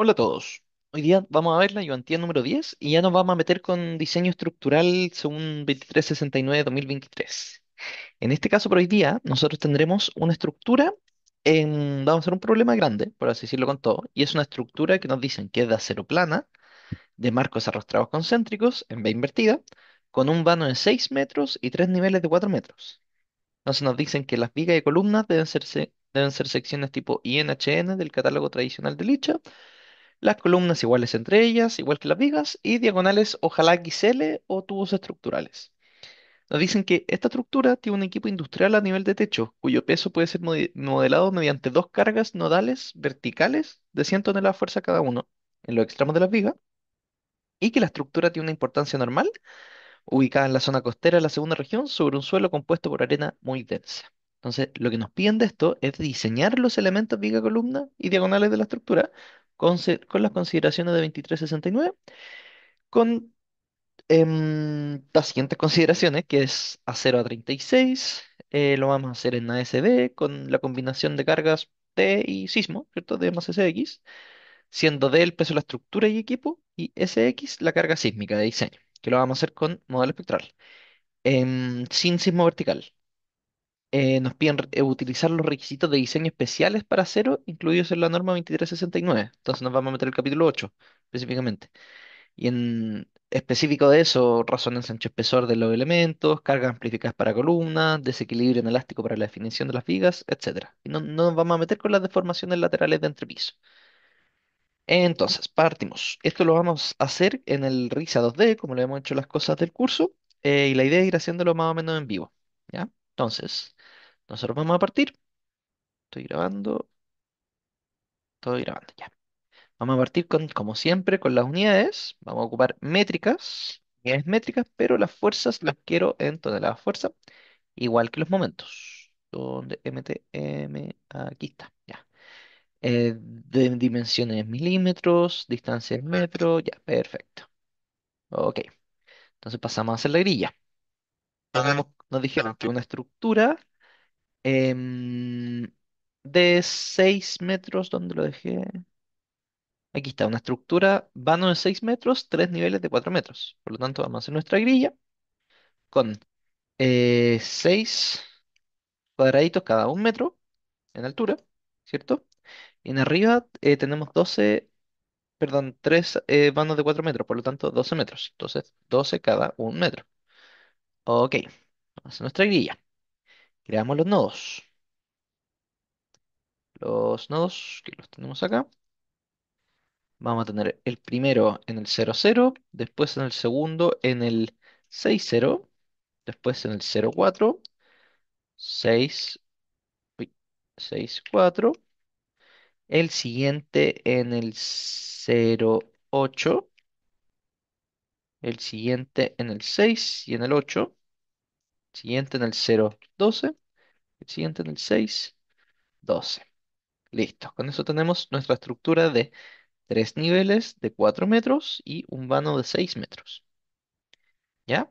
Hola a todos. Hoy día vamos a ver la Ayudantía número 10 y ya nos vamos a meter con diseño estructural según 2369-2023. En este caso, por hoy día, nosotros tendremos una estructura, en- vamos a hacer un problema grande, por así decirlo con todo, y es una estructura que nos dicen que es de acero plana, de marcos arrastrados concéntricos, en B invertida, con un vano de 6 metros y tres niveles de 4 metros. Entonces nos dicen que las vigas y columnas deben ser, deben ser secciones tipo INHN del catálogo tradicional de licha las columnas iguales entre ellas, igual que las vigas, y diagonales ojalá XL o tubos estructurales. Nos dicen que esta estructura tiene un equipo industrial a nivel de techo, cuyo peso puede ser modelado mediante dos cargas nodales verticales de 100 toneladas de fuerza cada uno en los extremos de las vigas, y que la estructura tiene una importancia normal, ubicada en la zona costera de la segunda región, sobre un suelo compuesto por arena muy densa. Entonces, lo que nos piden de esto es diseñar los elementos viga columna y diagonales de la estructura con, las consideraciones de 2369, con em, las siguientes consideraciones, que es a 0 a 36, eh, lo vamos a hacer en ASD con la combinación de cargas T y sismo, ¿cierto? de más SX, siendo D el peso de la estructura y equipo, y SX la carga sísmica de diseño, que lo vamos a hacer con modelo espectral, em, sin sismo vertical. Eh, nos piden eh, utilizar los requisitos de diseño especiales para cero incluidos en la norma 2369. Entonces nos vamos a meter el capítulo 8 específicamente. Y en específico de eso, razones ancho espesor de los elementos, cargas amplificadas para columnas, desequilibrio en elástico para la definición de las vigas, etc. Y no, nos vamos a meter con las deformaciones laterales de entrepiso. Entonces, partimos. Esto lo vamos a hacer en el Risa 2D, como lo hemos hecho las cosas del curso, eh, y la idea es ir haciéndolo más o menos en vivo. ¿ya? Entonces, nosotros vamos a partir. Estoy grabando. Estoy grabando ya. Vamos a partir como siempre, con las unidades. Vamos a ocupar métricas, unidades métricas, pero las fuerzas las quiero en toneladas fuerza, igual que los momentos. Donde MTM, aquí está, ya. Eh, dimensiones milímetros, distancia en metro, ya, perfecto. Ok. Entonces pasamos a hacer la grilla. nos dijeron que una estructura Em, de 6 metros, ¿dónde lo dejé? Aquí está, una estructura vano de 6 metros, 3 niveles de 4 metros. Por lo tanto, vamos a hacer nuestra grilla con 6 eh, cuadraditos cada 1 metro en altura, ¿cierto? Y en arriba eh, tenemos 12, perdón, 3 eh, vanos de 4 metros, por lo tanto 12 metros. Entonces, 12 cada 1 metro. Ok, vamos a hacer nuestra grilla. Creamos los nodos. Los nodos que los tenemos acá. Vamos a tener el primero en el 00, después en el segundo en el 60, después en el 04, 6, 6, 4, el siguiente en el 08, el siguiente en el 6 y en el 8, siguiente en el 0, 12, el siguiente en el 6, 12. Listo, con eso tenemos nuestra estructura de tres niveles de 4 metros y un vano de 6 metros. ¿Ya?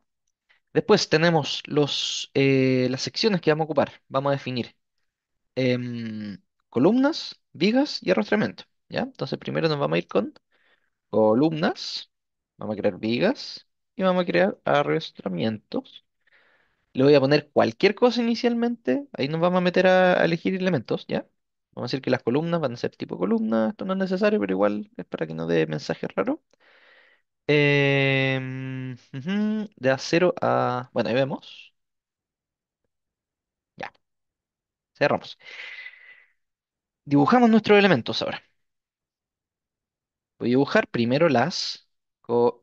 Después tenemos los, eh, las secciones que vamos a ocupar. Vamos a definir em, columnas, vigas y arrastramiento. ¿Ya? Entonces primero nos vamos a ir con columnas, vamos a crear vigas y vamos a crear arrastramientos. Le voy a poner cualquier cosa inicialmente. Ahí nos vamos a meter a, elegir elementos, ¿ya? Vamos a decir que las columnas van a ser tipo columna. Esto no es necesario, pero igual es para que no dé mensaje raro. Em, de a a... Bueno, ahí vemos. Ya, cerramos. Dibujamos nuestros elementos ahora. Voy a dibujar primero las...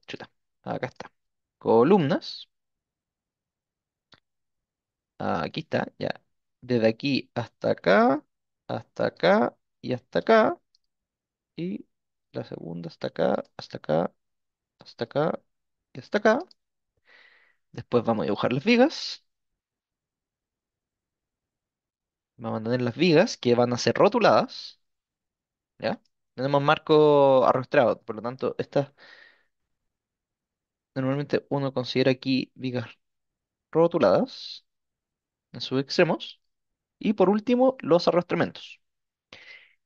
chuta, acá está. Columnas. Ah, aquí está, ya. Desde aquí hasta acá, hasta acá y hasta acá. Y la segunda hasta acá, hasta acá, hasta acá y hasta acá. Después vamos a dibujar las vigas. Vamos a tener las vigas que van a ser rotuladas. ¿Ya? Tenemos marco arrastrado, por lo tanto, estas normalmente uno considera aquí vigas rotuladas en sus extremos. Y por último, los arrastramentos.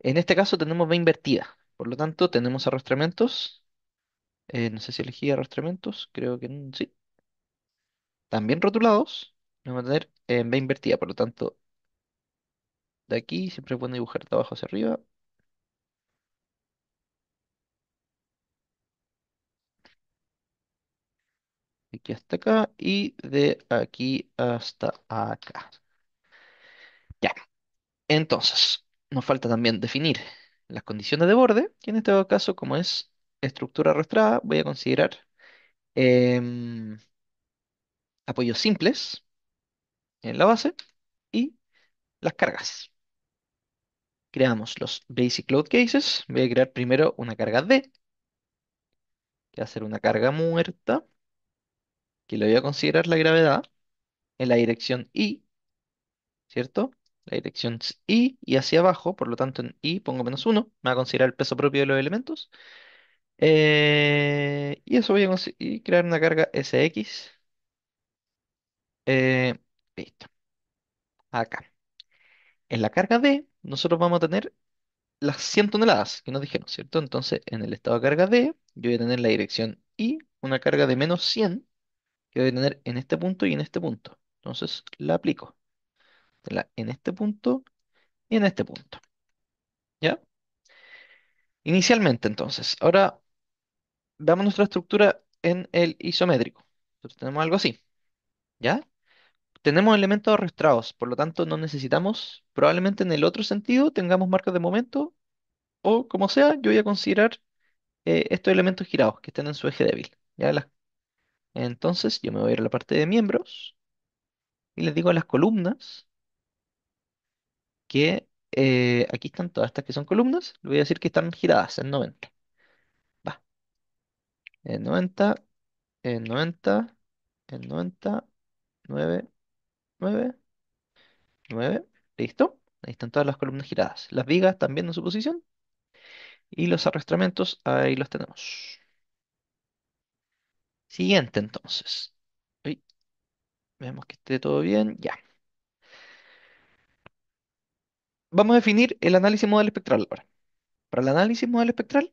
En este caso tenemos B invertida, por lo tanto tenemos arrastramentos. Eh, no sé si elegí arrastrementos creo que sí. También rotulados, vamos a tener en B invertida, por lo tanto de aquí siempre pueden dibujar de abajo hacia arriba aquí hasta acá y de aquí hasta acá. Ya. Entonces, nos falta también definir las condiciones de borde, y en este caso, como es estructura arrastrada, voy a considerar em, apoyos simples en la base y las cargas. Creamos los Basic Load Cases. Voy a crear primero una carga D, que va a ser una carga muerta que le voy a considerar la gravedad en la dirección Y, ¿cierto? La dirección I Y y hacia abajo, por lo tanto en Y pongo menos 1, me va a considerar el peso propio de los elementos. Eh, y eso voy a crear una carga SX. Eh, listo. Acá. En la carga D, nosotros vamos a tener las 100 toneladas que nos dijeron, ¿cierto? Entonces, en el estado de carga D, yo voy a tener la dirección Y, una carga de menos 100, que voy a tener en este punto y en este punto. Entonces la aplico. en este punto y en este punto. ¿Ya? Inicialmente entonces, ahora veamos nuestra estructura en el isométrico. Entonces tenemos algo así. ¿Ya? Tenemos elementos arrastrados, por lo tanto no necesitamos, probablemente en el otro sentido tengamos marcas de momento o como sea, yo voy a considerar eh, estos elementos girados que estén en su eje débil. Ya las entonces yo me voy a ir a la parte de miembros y les digo a las columnas que eh, aquí están todas estas que son columnas. Le voy a decir que están giradas en 90. Va. En 90, en 90, en 90, 9, 9, 9. Listo. Ahí están todas las columnas giradas. Las vigas también en su posición. Y los arrastramentos, ahí los tenemos. Siguiente entonces. Vemos que esté todo bien. Ya. Vamos a definir el análisis modal espectral ahora. Para el análisis modal espectral,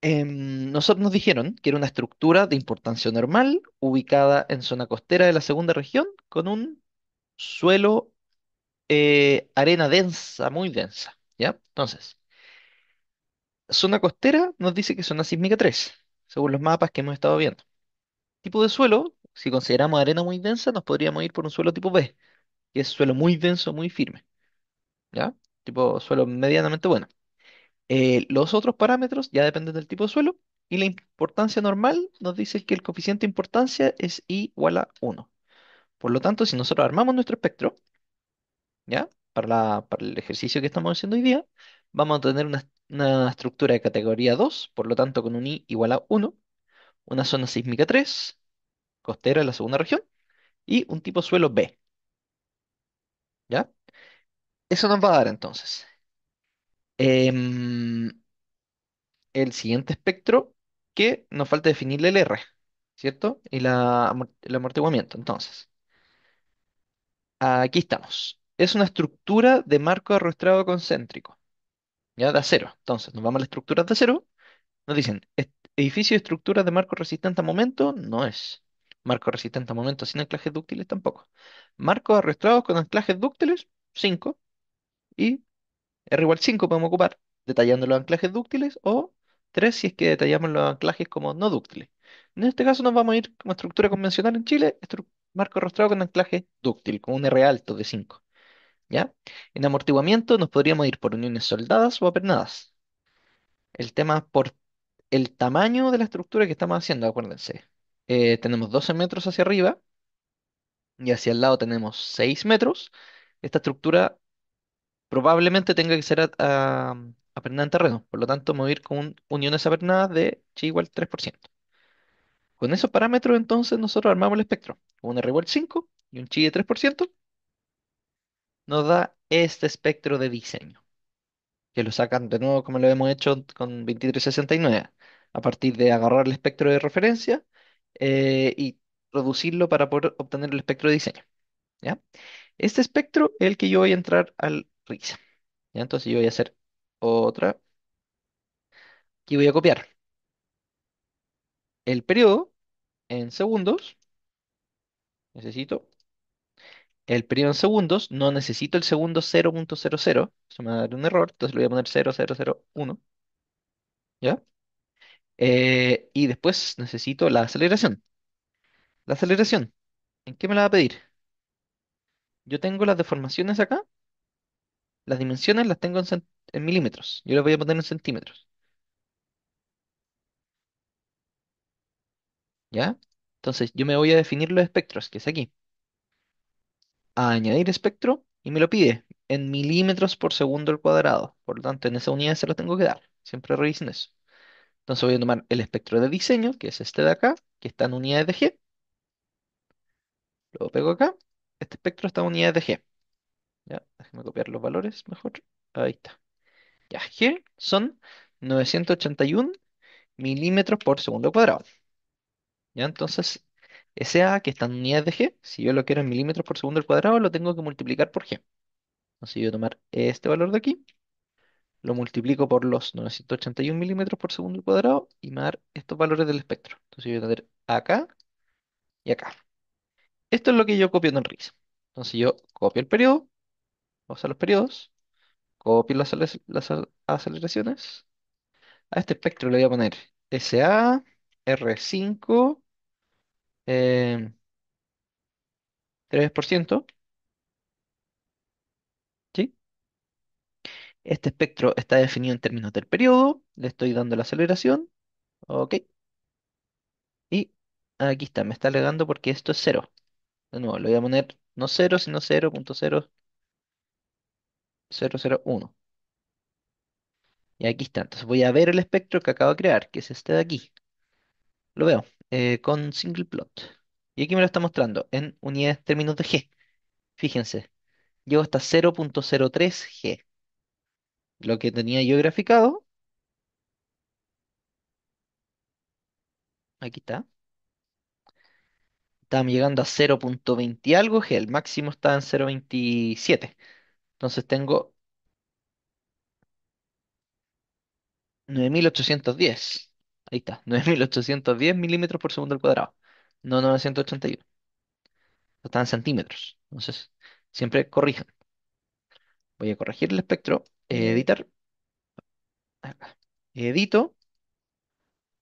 em, nosotros nos dijeron que era una estructura de importancia normal ubicada en zona costera de la segunda región con un suelo eh, arena densa, muy densa. ¿Ya? Entonces, zona costera nos dice que zona sísmica 3 según los mapas que hemos estado viendo. Tipo de suelo, si consideramos arena muy densa, nos podríamos ir por un suelo tipo B, que es suelo muy denso, muy firme, ¿ya? Tipo suelo medianamente bueno. Eh, los otros parámetros ya dependen del tipo de suelo y la importancia normal nos dice que el coeficiente de importancia es igual a 1. Por lo tanto, si nosotros armamos nuestro espectro, ¿ya? Para, para el ejercicio que estamos haciendo hoy día, vamos a tener unas una estructura de categoría 2, por lo tanto con un I igual a 1, una zona sísmica 3, costera de la segunda región, y un tipo suelo B. ¿Ya? Eso nos va a dar entonces. Em, el siguiente espectro que nos falta definirle el R, ¿cierto? Y el amortiguamiento. Entonces, aquí estamos. Es una estructura de marco arrastrado concéntrico ya de acero. Entonces, nos vamos a las estructuras de acero. Nos dicen, edificio de estructura de marco resistente a momento, no es. Marco resistente a momento sin anclajes dúctiles, tampoco. Marcos arrastrados con anclajes dúctiles, 5. Y R igual 5 podemos ocupar, detallando los anclajes dúctiles, o 3 si es que detallamos los anclajes como no dúctiles. En este caso nos vamos a ir como estructura convencional en Chile, marco arrastrado con anclaje dúctil, con un R alto de 5. En amortiguamiento nos podríamos ir por uniones soldadas o apernadas. El tema es por el tamaño de la estructura que estamos haciendo, acuérdense. Eh, tenemos 12 metros hacia arriba y hacia el lado tenemos 6 metros. Esta estructura probablemente tenga que ser apernada en terreno. Por lo tanto, ir con uniones apernadas de chi igual 3%. Con esos parámetros, entonces, nosotros armamos el espectro. Un R igual 5 y un chi de 3% nos da este espectro de diseño, que lo sacan de nuevo como lo hemos hecho con 2369, a partir de agarrar el espectro de referencia eh, y reducirlo para poder obtener el espectro de diseño. ¿ya? Este espectro es el que yo voy a entrar al RISA. ¿ya? Entonces yo voy a hacer otra. Aquí voy a copiar el periodo en segundos. Necesito el periodo en segundos, no necesito el segundo 0.00, eso me va a dar un error, entonces le voy a poner 0001, ¿ya? Eh, y después necesito la aceleración. La aceleración, ¿en qué me la va a pedir? Yo tengo las deformaciones acá, las dimensiones las tengo en milímetros, yo las voy a poner en centímetros, ¿ya? Entonces yo me voy a definir los espectros, que es aquí a añadir espectro y me lo pide en milímetros por segundo al cuadrado. Por lo tanto, en esa unidad se lo tengo que dar. Siempre revisen eso. Entonces voy a tomar el espectro de diseño, que es este de acá, que está en unidades de G. Lo pego acá. Este espectro está en unidades de G. Ya, déjame copiar los valores mejor. Ahí está. Ya, aquí son 981 milímetros por segundo cuadrado. Ya, entonces SA, que está en unidades de G, si yo lo quiero en milímetros por segundo al cuadrado, lo tengo que multiplicar por G. Entonces yo voy a tomar este valor de aquí, lo multiplico por los 981 milímetros por segundo al cuadrado y me dar estos valores del espectro. Entonces yo voy a tener acá y acá. Esto es lo que yo copio en RIS. Entonces yo copio el periodo, vamos a los periodos, copio las aceleraciones. A este espectro le voy a poner SA, R5, eh, 3%, ¿sí? Este espectro está definido en términos del periodo, le estoy dando la aceleración, ok, y aquí está, me está alegando porque esto es cero. De nuevo, le voy a poner no 0, sino 0.0001. Y aquí está, entonces voy a ver el espectro que acabo de crear, que es este de aquí. Lo veo. Eh, con single plot. Y aquí me lo está mostrando en unidades términos de G. Fíjense, llego hasta 0.03 G. Lo que tenía yo graficado. Aquí está. Estamos llegando a 0.20 y algo G. El máximo está en 0.27. Entonces tengo 9.810. Ahí está, 9810 milímetros por segundo al cuadrado. No 981. Están centímetros. Entonces, siempre corrijan. Voy a corregir el espectro. Editar. Edito.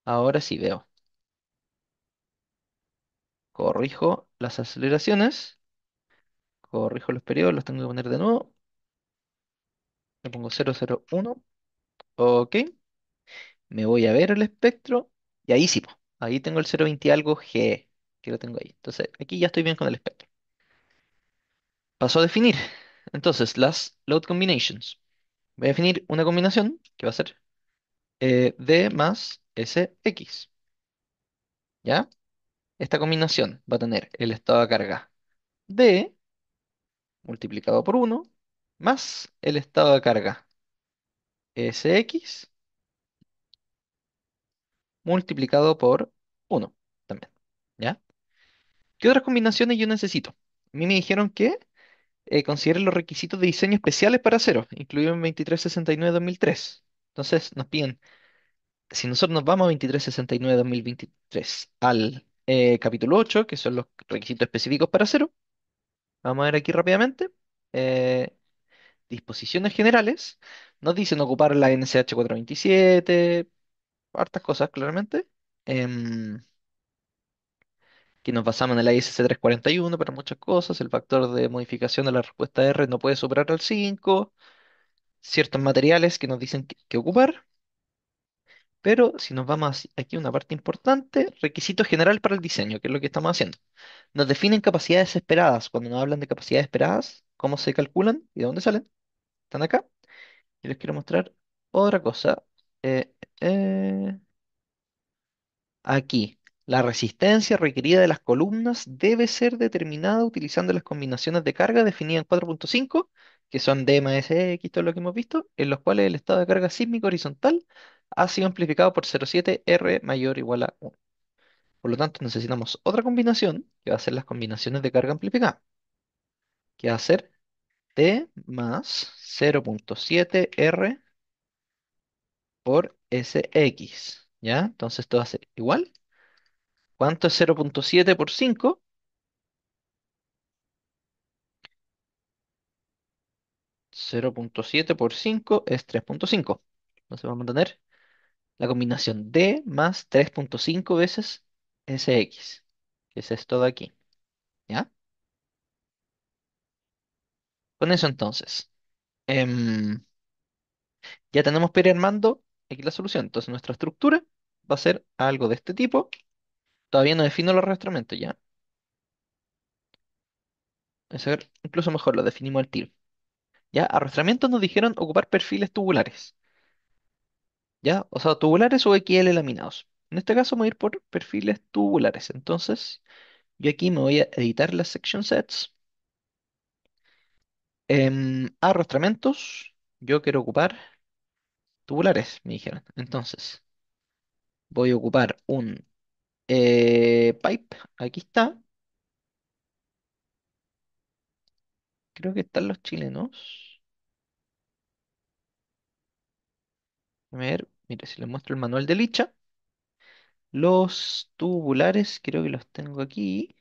Ahora sí veo. Corrijo las aceleraciones. Corrijo los periodos. Los tengo que poner de nuevo. Le pongo 001. Ok me voy a ver el espectro y ahí sí, ahí tengo el 0.20 algo G, que lo tengo ahí. Entonces, aquí ya estoy bien con el espectro. Paso a definir. Entonces, las load combinations. Voy a definir una combinación que va a ser eh, D más SX. ¿Ya? Esta combinación va a tener el estado de carga D multiplicado por 1 más el estado de carga SX multiplicado por 1 también. ¿Ya? ¿Qué otras combinaciones yo necesito? A mí me dijeron que eh, consideren los requisitos de diseño especiales para cero, Incluido en 2369-2003. Entonces nos piden, si nosotros nos vamos a 2369-2023 al eh, capítulo 8, que son los requisitos específicos para cero, vamos a ver aquí rápidamente. Eh, disposiciones generales, nos dicen ocupar la NCH 427, hartas cosas, claramente. Em, que nos basamos en el ISC 341 para muchas cosas. El factor de modificación de la respuesta R no puede superar al 5. Ciertos materiales que nos dicen que, que ocupar. Pero si nos vamos aquí a una parte importante, requisito general para el diseño, que es lo que estamos haciendo. Nos definen capacidades esperadas. Cuando nos hablan de capacidades esperadas, cómo se calculan y de dónde salen. Están acá. Y les quiero mostrar otra cosa eh, eh, aquí. La resistencia requerida de las columnas debe ser determinada utilizando las combinaciones de carga definidas en 4.5, que son D más X, todo lo que hemos visto, en los cuales el estado de carga sísmico horizontal ha sido amplificado por 0,7 R mayor o igual a 1. Por lo tanto, necesitamos otra combinación, que va a ser las combinaciones de carga amplificada, que va a ser D más 0.7 R por SX, ¿ya? Entonces todo ser igual. ¿Cuánto es 0.7 por 5? ¿0.7 por 5 es 3.5? Entonces vamos a tener la combinación D más 3.5 veces SX, que es esto de aquí, ¿ya? Con eso entonces, em, ya tenemos Pere Armando Aquí la solución. Entonces nuestra estructura va a ser algo de este tipo. Todavía no defino los arrastramientos ya. Es incluso mejor, lo definimos al tiro. Ya, arrastramientos nos dijeron ocupar perfiles tubulares. ¿Ya? O sea, tubulares o XL laminados. En este caso voy a ir por perfiles tubulares. Entonces, yo aquí me voy a editar las section sets. En em, arrastramientos, yo quiero ocupar Tubulares, me dijeron. Entonces, voy a ocupar un eh, pipe. Aquí está. Creo que están los chilenos. A ver, mire, si les muestro el manual de licha. Los tubulares, creo que los tengo aquí.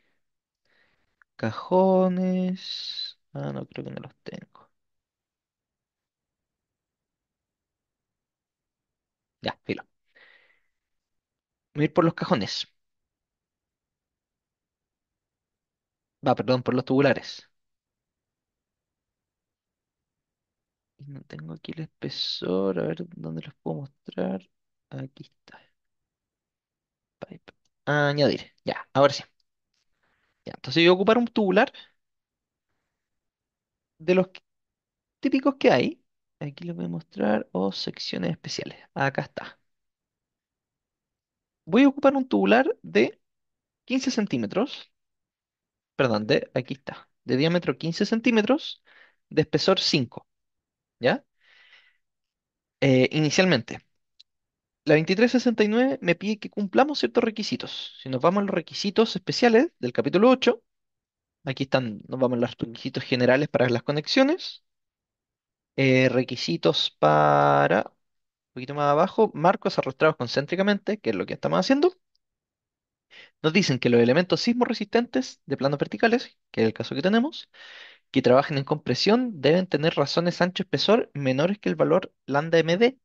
Cajones. Ah, no, creo que no los tengo. Ya, filo. Voy a ir por los cajones. Va, perdón, por los tubulares. No tengo aquí el espesor, a ver dónde los puedo mostrar. Aquí está. Añadir. Ya, ahora sí. Ya, entonces voy a ocupar un tubular de los típicos que hay. Aquí les voy a mostrar o secciones especiales. Acá está. Voy a ocupar un tubular de 15 centímetros. Perdón, de, aquí está. De diámetro 15 centímetros, de espesor 5. ¿Ya? Eh, inicialmente, la 2369 me pide que cumplamos ciertos requisitos. Si nos vamos a los requisitos especiales del capítulo 8, aquí están, nos vamos a los requisitos generales para las conexiones. Eh, requisitos para, un poquito más abajo, marcos arrastrados concéntricamente, que es lo que estamos haciendo. Nos dicen que los elementos resistentes de planos verticales, que es el caso que tenemos, que trabajen en compresión, deben tener razones ancho-espesor menores que el valor lambda MD,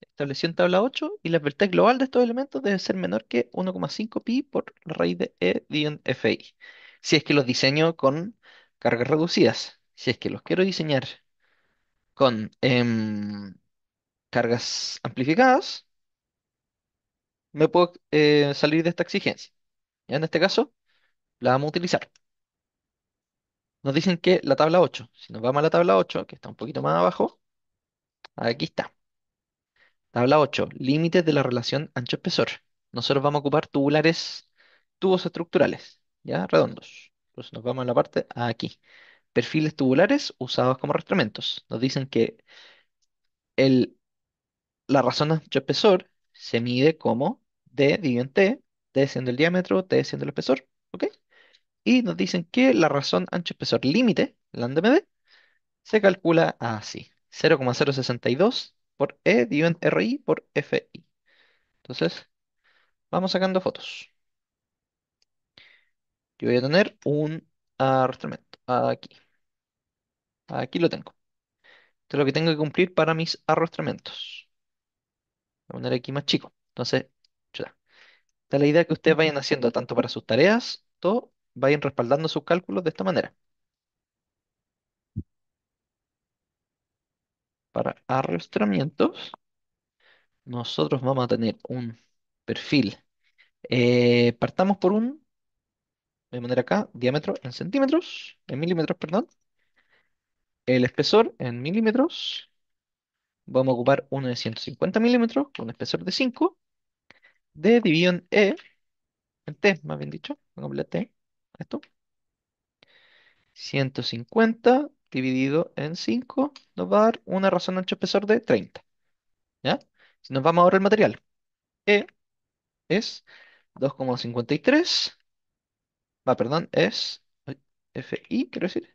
establecido en tabla 8, y la velocidad global de estos elementos debe ser menor que 1,5 pi por raíz de E un FI. Si es que los diseño con cargas reducidas, si es que los quiero diseñar con em, cargas amplificadas, me puedo eh, salir de esta exigencia. Ya en este caso, la vamos a utilizar. Nos dicen que la tabla 8, si nos vamos a la tabla 8, que está un poquito más abajo, aquí está. Tabla 8, límites de la relación ancho-espesor. Nosotros vamos a ocupar tubulares, tubos estructurales, ya redondos. Entonces nos vamos a la parte aquí. Perfiles tubulares usados como instrumentos. Nos dicen que el, la razón ancho espesor se mide como D dividido en T, T siendo el diámetro, T siendo el espesor, Y nos dicen que la razón ancho espesor límite, la MD, se calcula así, 0,062 por E dividido RI por FI. Entonces, vamos sacando fotos. Yo voy a tener un arrastramento ah, aquí. Aquí lo tengo. Esto es lo que tengo que cumplir para mis arrostramientos. Voy a poner aquí más chico. Entonces, ya. Esta la idea que ustedes vayan haciendo tanto para sus tareas, todo, vayan respaldando sus cálculos de esta manera. Para arrastramientos, nosotros vamos a tener un perfil. Eh, partamos por un, voy a poner acá, diámetro en centímetros, en milímetros, perdón. El espesor en milímetros, vamos a ocupar uno de 150 milímetros con un espesor de 5. D dividido en E, en T, más bien dicho, vamos a T, esto. 150 dividido en 5 nos va a dar una razón ancho espesor de 30. ¿Ya? Si nos vamos ahora al material, E es 2,53, va, perdón, es FI, quiero decir,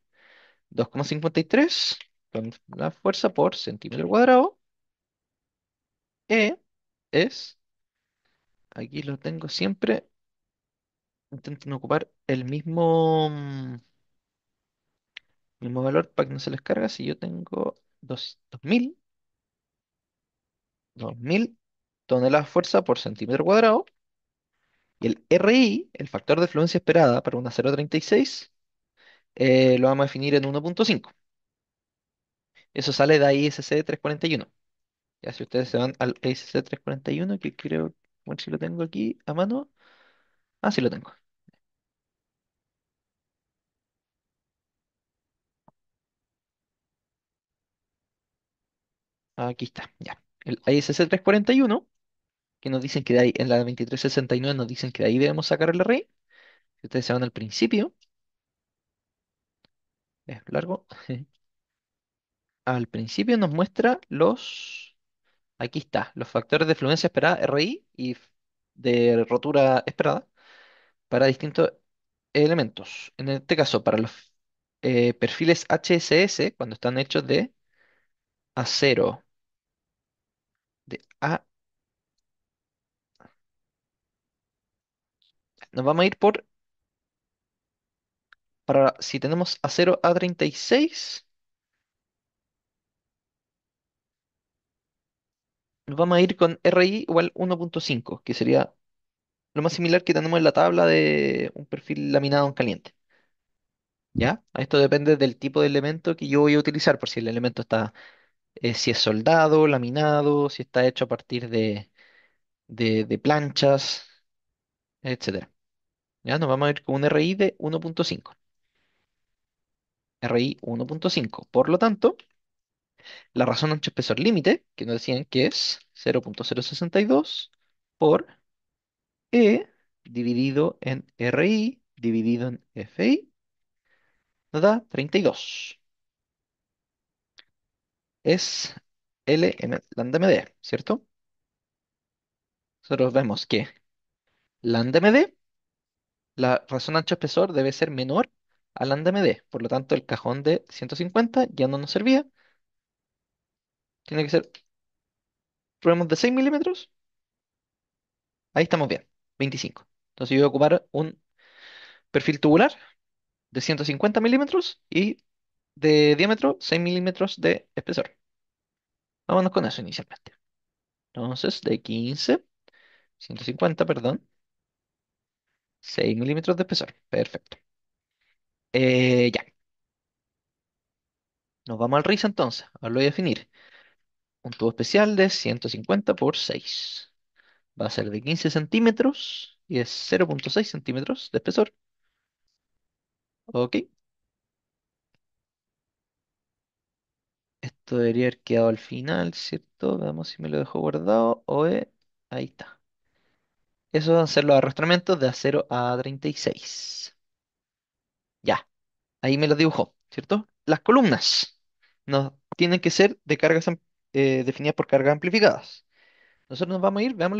2,53 toneladas la fuerza por centímetro cuadrado. E es, aquí lo tengo siempre, intenten ocupar el mismo, mm, mismo valor para que no se les carga. Si yo tengo 2000, 2000 toneladas de fuerza por centímetro cuadrado. Y el RI, el factor de fluencia esperada para una 0.36, eh, lo vamos a definir en 1.5. Eso sale de ISC 341. Ya si ustedes se van al isc 341, que creo, bueno, si lo tengo aquí a mano. Ah, sí lo tengo. Aquí está, ya. El ISC 341, que nos dicen que de ahí, en la 2369 nos dicen que de ahí debemos sacar el array. Si ustedes se van al principio, es largo. Al principio nos muestra los, aquí está, los factores de fluencia esperada, RI, y de rotura esperada, para distintos elementos. En este caso, para los eh, perfiles HSS, cuando están hechos de acero, de A, nos vamos a ir por para, si tenemos a 0 a 36, nos vamos a ir con RI igual 1.5, que sería lo más similar que tenemos en la tabla de un perfil laminado en caliente. ¿Ya? Esto depende del tipo de elemento que yo voy a utilizar, por si el elemento está, eh, si es soldado, laminado, si está hecho a partir de, planchas, etc. ¿Ya? Nos vamos a ir con un RI de 1.5. RI 1.5. Por lo tanto, la razón ancho espesor límite, que nos decían que es 0.062 por E dividido en RI dividido en FI, nos da 32. Es en lambda MD, ¿cierto? Nosotros vemos que lambda MD, la razón ancho espesor debe ser menor al me Por lo tanto, el cajón de 150 ya no nos servía. Tiene que ser, probemos de 6 milímetros. Ahí estamos bien, 25. Entonces yo voy a ocupar un perfil tubular de 150 milímetros y de diámetro 6 milímetros de espesor. Vámonos con eso inicialmente. Entonces, de 15, 150, perdón, 6 milímetros de espesor. Perfecto. Eh, ya, nos vamos al RIS entonces. Ahora lo voy a definir. Un tubo especial de 150 por 6. Va a ser de 15 centímetros y es 0.6 centímetros de espesor. Ok, esto debería haber quedado al final, ¿cierto? Veamos si me lo dejo guardado. OE, ahí está. Eso van a ser los arrastramientos de acero a 36. Ya, ahí me lo dibujó, ¿cierto? Las columnas tienen que ser de cargas eh, definidas por cargas amplificadas. Nosotros nos vamos a ir, veamos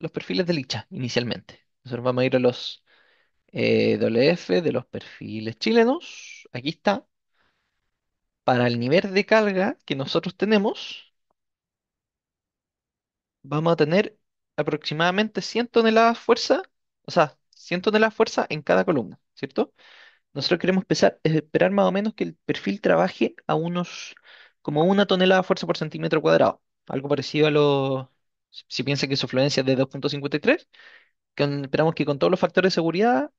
los, perfiles de licha inicialmente. Nosotros vamos a ir a los eh, WF de los perfiles chilenos. Aquí está. Para el nivel de carga que nosotros tenemos, vamos a tener aproximadamente 100 toneladas fuerza, o sea, 100 toneladas de fuerza en cada columna, ¿cierto? Nosotros queremos pesar, esperar más o menos que el perfil trabaje a unos, como una tonelada de fuerza por centímetro cuadrado, algo parecido a lo... si piensa que su fluencia es de 2.53, esperamos que con todos los factores de seguridad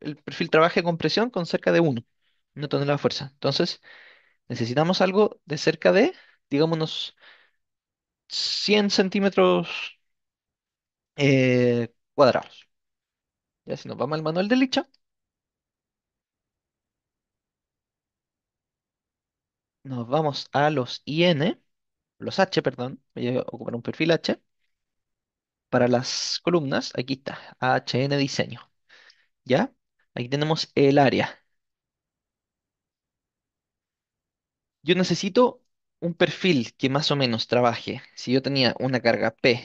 el perfil trabaje con presión con cerca de 1, una tonelada de fuerza. Entonces, necesitamos algo de cerca de, digamos, unos 100 centímetros eh, cuadrados. Ya si nos vamos al manual de Licha, nos vamos a los IN, los H, perdón, voy a ocupar un perfil H. Para las columnas, aquí está, HN diseño. ¿Ya? Aquí tenemos el área. Yo necesito un perfil que más o menos trabaje. Si yo tenía una carga P,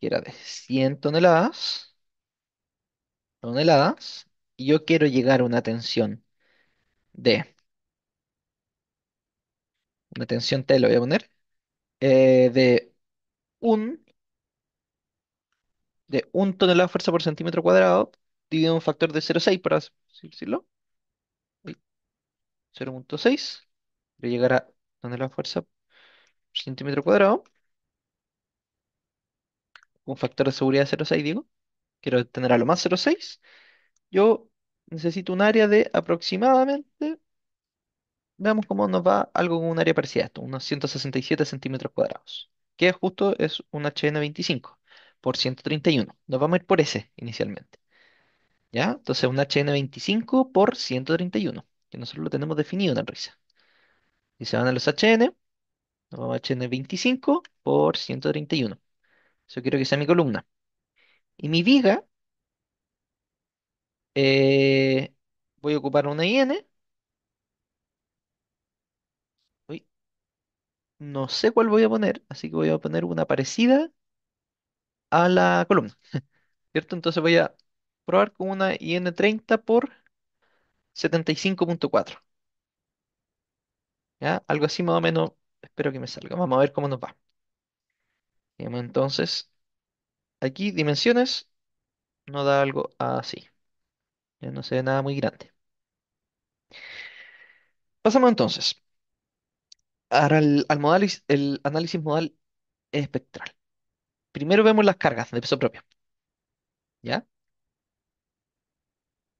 que era de 100 toneladas, toneladas y yo quiero llegar a una tensión de, una tensión T lo voy a poner, eh, de un, de un tonelada de fuerza por centímetro cuadrado dividido un factor de 0,6, para así decirlo, 0.6 0.6, a llegar a tonelada de fuerza por centímetro cuadrado, un factor de seguridad de 0,6, digo, quiero tener a lo más 0,6, yo necesito un área de aproximadamente, veamos cómo nos va algo con un área parecida a esto, unos 167 centímetros cuadrados, que justo es un HN25 por 131. Nos vamos a ir por ese inicialmente. ¿Ya? Entonces un HN25 por 131, que nosotros lo tenemos definido en la risa. Y se van a los HN, nos vamos a HN25 por 131. Yo quiero que sea mi columna. Y mi viga, eh, voy a ocupar una IN. no sé cuál voy a poner, así que voy a poner una parecida a la columna, ¿cierto? Entonces voy a probar con una IN30 por 75.4, ¿ya? Algo así más o menos, espero que me salga. Vamos a ver cómo nos va. Entonces, Aquí dimensiones No da algo así. no se ve nada muy grande. Pasamos entonces al, el análisis modal espectral. Primero vemos las cargas de peso propio. ¿Ya?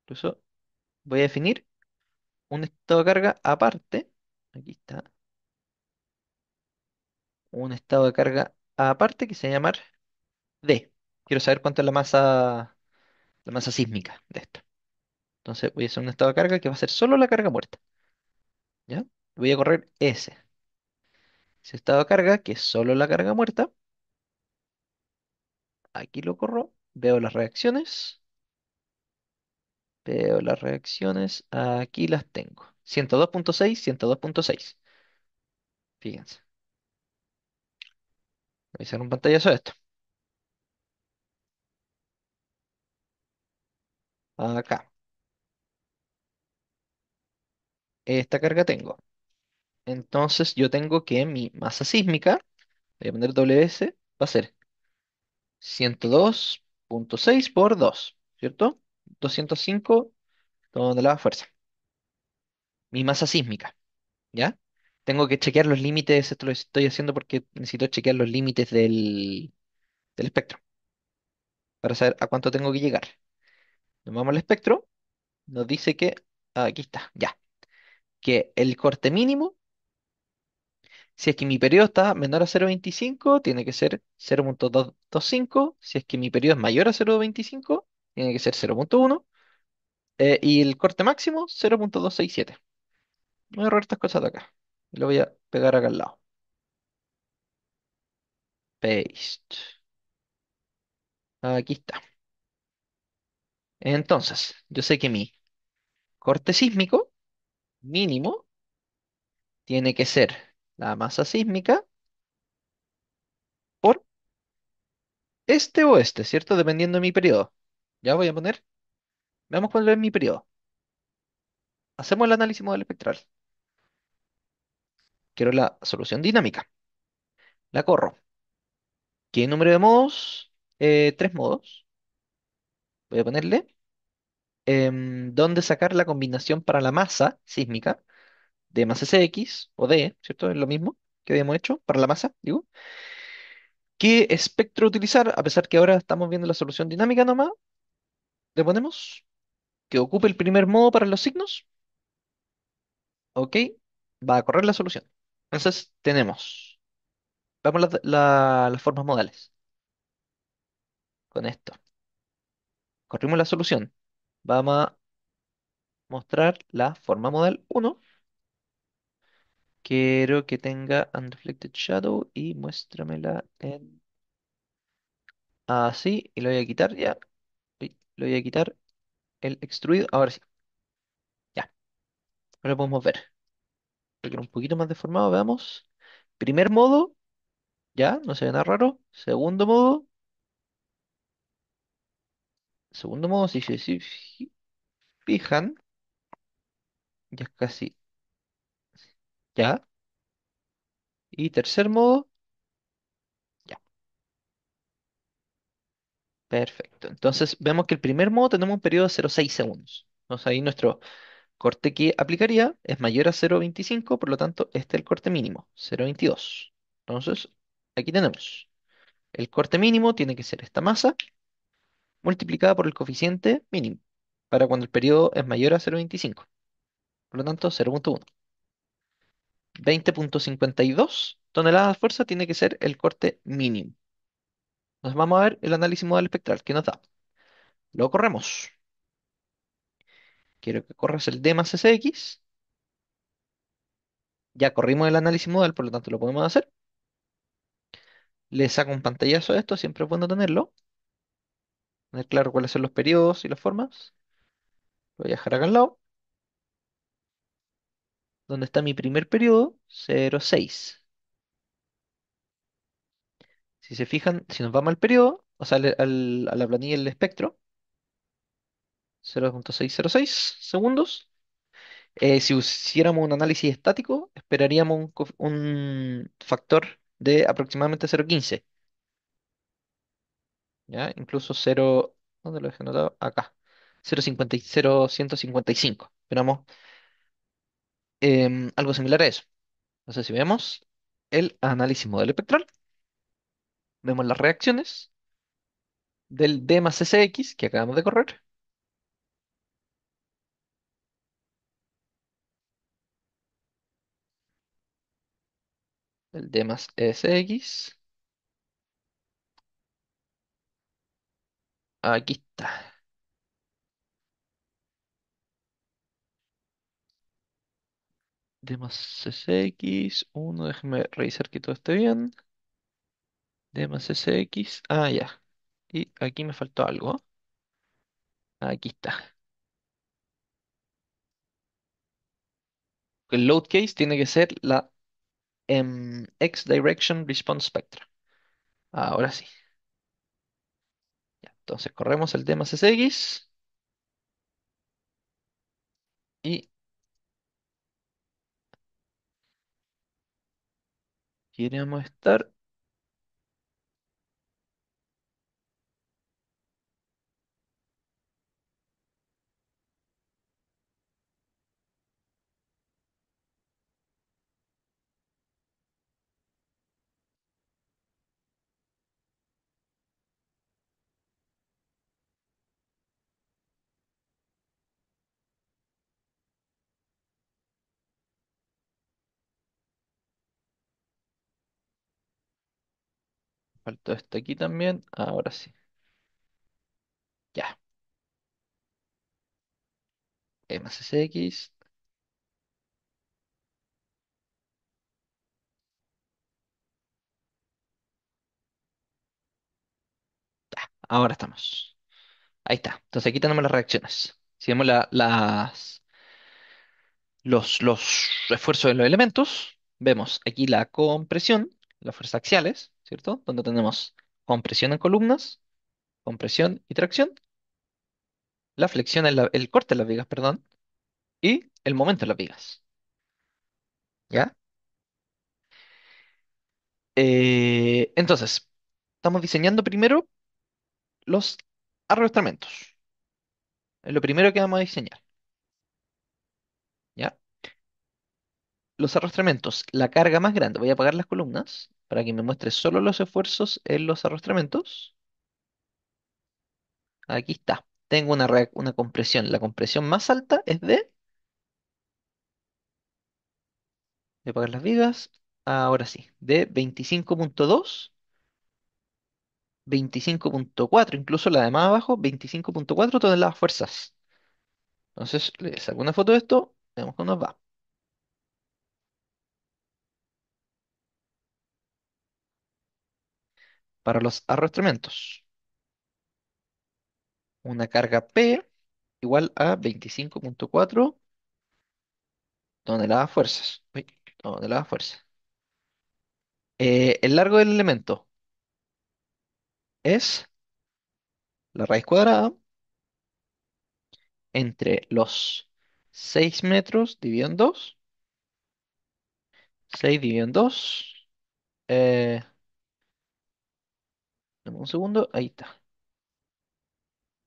Incluso voy a definir un estado de carga aparte. Aquí está. Un estado de carga aparte que se va llamar D. Quiero saber cuánto es la masa, la masa sísmica de esto. Entonces voy a hacer un estado de carga que va a ser solo la carga muerta. ¿Ya? Voy a correr ese Ese estado de carga, que es solo la carga muerta. Aquí lo corro. Veo las reacciones. Veo las reacciones. Aquí las tengo. 102.6, 102.6. Fíjense. Voy a hacer un pantallazo de esto. Acá. Esta carga tengo. Entonces yo tengo que mi masa sísmica, voy a poner WS, va a ser 102.6 por 2, ¿cierto? 205 donde la fuerza. Mi masa sísmica, ¿ya? Tengo que chequear los límites, esto lo estoy haciendo porque necesito chequear los límites del, del espectro para saber a cuánto tengo que llegar. Nos vamos al espectro, nos dice que, ah, aquí está, ya, que el corte mínimo, si es que mi periodo está menor a 0.25, tiene que ser 0.225, si es que mi periodo es mayor a 0.25, tiene que ser 0.1, eh, y el corte máximo 0.267. Voy a borrar estas cosas de acá, y lo voy a pegar acá al lado. Paste. Aquí está. Entonces, yo sé que mi corte sísmico mínimo tiene que ser la masa sísmica por este o este, ¿cierto? Dependiendo de mi periodo. Ya voy a poner. Veamos cuál es mi periodo. Hacemos el análisis modal espectral. Quiero la solución dinámica. La corro. ¿Qué número de modos? Eh, tres modos. Voy a ponerle dónde em, donde sacar la combinación para la masa sísmica de más SX o D, ¿cierto? Es lo mismo que habíamos hecho para la masa, digo. ¿Qué espectro utilizar? A pesar que ahora estamos viendo la solución dinámica nomás, le ponemos que ocupe el primer modo para los signos. Ok, va a correr la solución. Entonces tenemos, vamos las formas modales con esto. Corrimos la solución. Vamos a mostrar la forma modal 1. Quiero que tenga Unreflected Shadow y muéstramela en... Así, y lo voy a quitar ya. Lo voy a quitar el extruido. Ahora sí. Ya. Ahora lo podemos ver. quiero un poquito más deformado, veamos. Primer modo, ya, no se ve nada raro. Segundo modo, Segundo modo, si se fijan, ya es casi ya. Y tercer modo, ya. Perfecto. Entonces vemos que el primer modo tenemos un periodo de 0,6 segundos. Entonces ahí nuestro corte que aplicaría es mayor a 0,25, por lo tanto este es el corte mínimo, 0,22. Entonces aquí tenemos. El corte mínimo tiene que ser esta masa multiplicada por el coeficiente mínimo, para cuando el periodo es mayor a 0.25. Por lo tanto, 0.1. 20.52 toneladas de fuerza tiene que ser el corte mínimo. Nos vamos a ver el análisis modal espectral que nos da. Lo corremos. Quiero que corras el D más SX. Ya corrimos el análisis modal, por lo tanto lo podemos hacer. Le saco un pantallazo de esto, siempre es bueno tenerlo tener eh, claro cuáles son los periodos y las formas. Voy a dejar acá al lado. Donde está mi primer periodo, 0,6. Si se fijan, si nos vamos al periodo, o sea, al, a la planilla del espectro, 0.606 segundos. Eh, si hiciéramos un análisis estático, esperaríamos un, un factor de aproximadamente 0.15. ¿ya? Incluso 0, ¿dónde lo dejé anotado? Acá, 0,50 0,155. Esperamos em, algo similar a eso. Entonces, si vemos el análisis modelo espectral, vemos las reacciones del D más SX que acabamos de correr. El D más SX. E Aquí está. Demas SX 1, déjeme revisar que todo esté bien. Demas SX ah, ya. Y aquí me faltó algo. Aquí está. El load case tiene que ser la X Direction Response Spectra. Ahora sí. Entonces corremos el tema CSX. Y queremos estar Faltó esto aquí también. Ahora sí. Ya. M más SX. Ahora estamos. Ahí está. Entonces aquí tenemos las reacciones. Si vemos las, los, los esfuerzos de los elementos, vemos aquí la compresión, las fuerzas axiales, ¿cierto? Donde tenemos compresión en columnas, compresión y tracción, la flexión el corte en las vigas, perdón, y el momento en las vigas, ¿ya? Eh, entonces, estamos diseñando primero los arrastramentos. Es lo primero que vamos a diseñar, ¿ya? Los arrastramentos, la carga más grande, voy a apagar las columnas para que me muestre solo los esfuerzos en los arrastramentos. Aquí está. Tengo una, una compresión. La compresión más alta es de... Voy a apagar las vigas. Ahora sí. De 25.2, 25.4, incluso la de más abajo, 25.4 todas las fuerzas. Entonces, le saco una foto de esto, Vemos cómo nos va. para los arrastramientos. Una carga P igual a 25.4 toneladas fuerzas. Uy, toneladas fuerzas. Eh, el largo del elemento es la raíz cuadrada entre los 6 metros dividido en 2. 6 dividido en 2. Eh, un segundo, ahí está.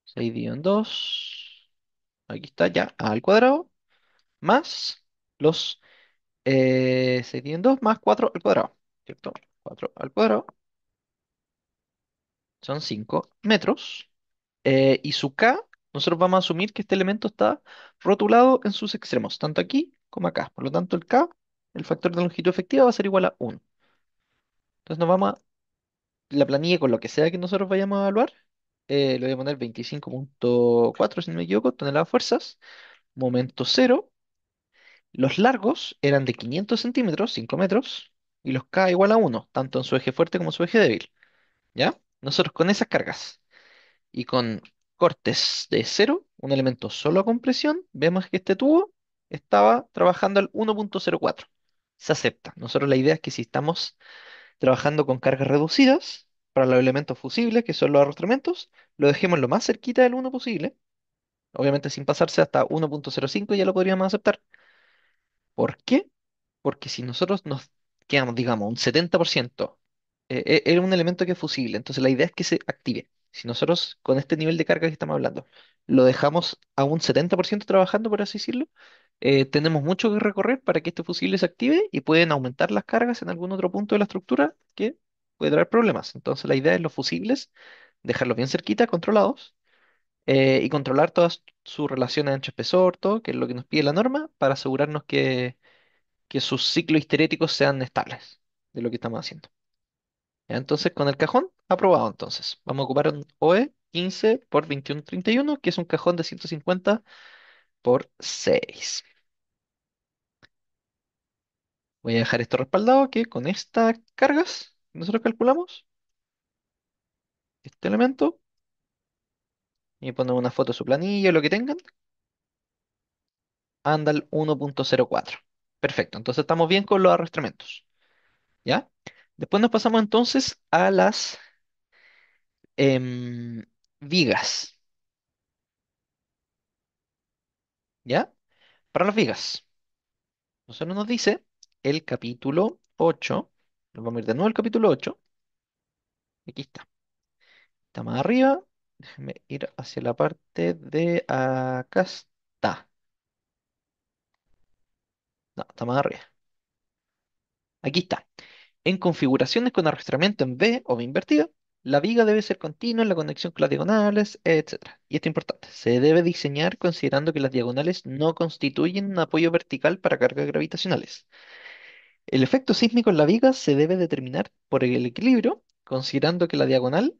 6 dividido en 2. Aquí está ya, a al cuadrado. Más los 6 eh, dividido en 2 más 4 al cuadrado. ¿Cierto? 4 al cuadrado. Son 5 metros. Eh, y su K, nosotros vamos a asumir que este elemento está rotulado en sus extremos, tanto aquí como acá. Por lo tanto, el K, el factor de longitud efectiva, va a ser igual a 1. Entonces nos vamos a la planilla con lo que sea que nosotros vayamos a evaluar, eh, le voy a poner 25.4, si no me equivoco, toneladas fuerzas, momento cero. Los largos eran de 500 centímetros, 5 metros, y los K igual a 1, tanto en su eje fuerte como en su eje débil. ¿Ya? Nosotros con esas cargas y con cortes de cero, un elemento solo a compresión, vemos que este tubo estaba trabajando al 1.04. Se acepta. Nosotros la idea es que si estamos trabajando con cargas reducidas para los elementos fusibles, que son los arrastramentos, lo dejemos lo más cerquita del 1 posible, obviamente sin pasarse hasta 1.05 ya lo podríamos aceptar. ¿Por qué? Porque si nosotros nos quedamos, digamos, un 70%, eh, eh un elemento que es fusible, entonces la idea es que se active. Si nosotros con este nivel de carga que estamos hablando, lo dejamos a un 70% trabajando, por así decirlo, eh, tenemos mucho que recorrer para que este fusible se active y pueden aumentar las cargas en algún otro punto de la estructura que puede traer problemas. Entonces la idea es los fusibles, dejarlos bien cerquita, controlados, eh, y controlar todas sus relaciones ancho-espesor, todo, que es lo que nos pide la norma, para asegurarnos que, sus ciclos histeréticos sean estables de lo que estamos haciendo. Entonces con el cajón, aprobado entonces. Vamos a ocupar un OE 15 por 2131, que es un cajón de 150 por 6. Voy a dejar esto respaldado que con estas cargas nosotros calculamos este elemento y ponemos una foto de su planilla, lo que tengan. Andal 1.04. Perfecto, entonces estamos bien con los arrastramientos. ¿Ya? Después nos pasamos entonces a las em, vigas. ¿ya? Para las vigas. Nosotros nos dice el capítulo 8. vamos a ir de nuevo al capítulo 8. Aquí está. Está más arriba. Déjenme ir hacia la parte de acá está. No, está más arriba. Aquí está. En configuraciones con arrastramiento en B o B invertido. La viga debe ser continua en la conexión con las diagonales, etc. Y esto es importante, se debe diseñar considerando que las diagonales no constituyen un apoyo vertical para cargas gravitacionales. El efecto sísmico en la viga se debe determinar por el equilibrio, considerando que la diagonal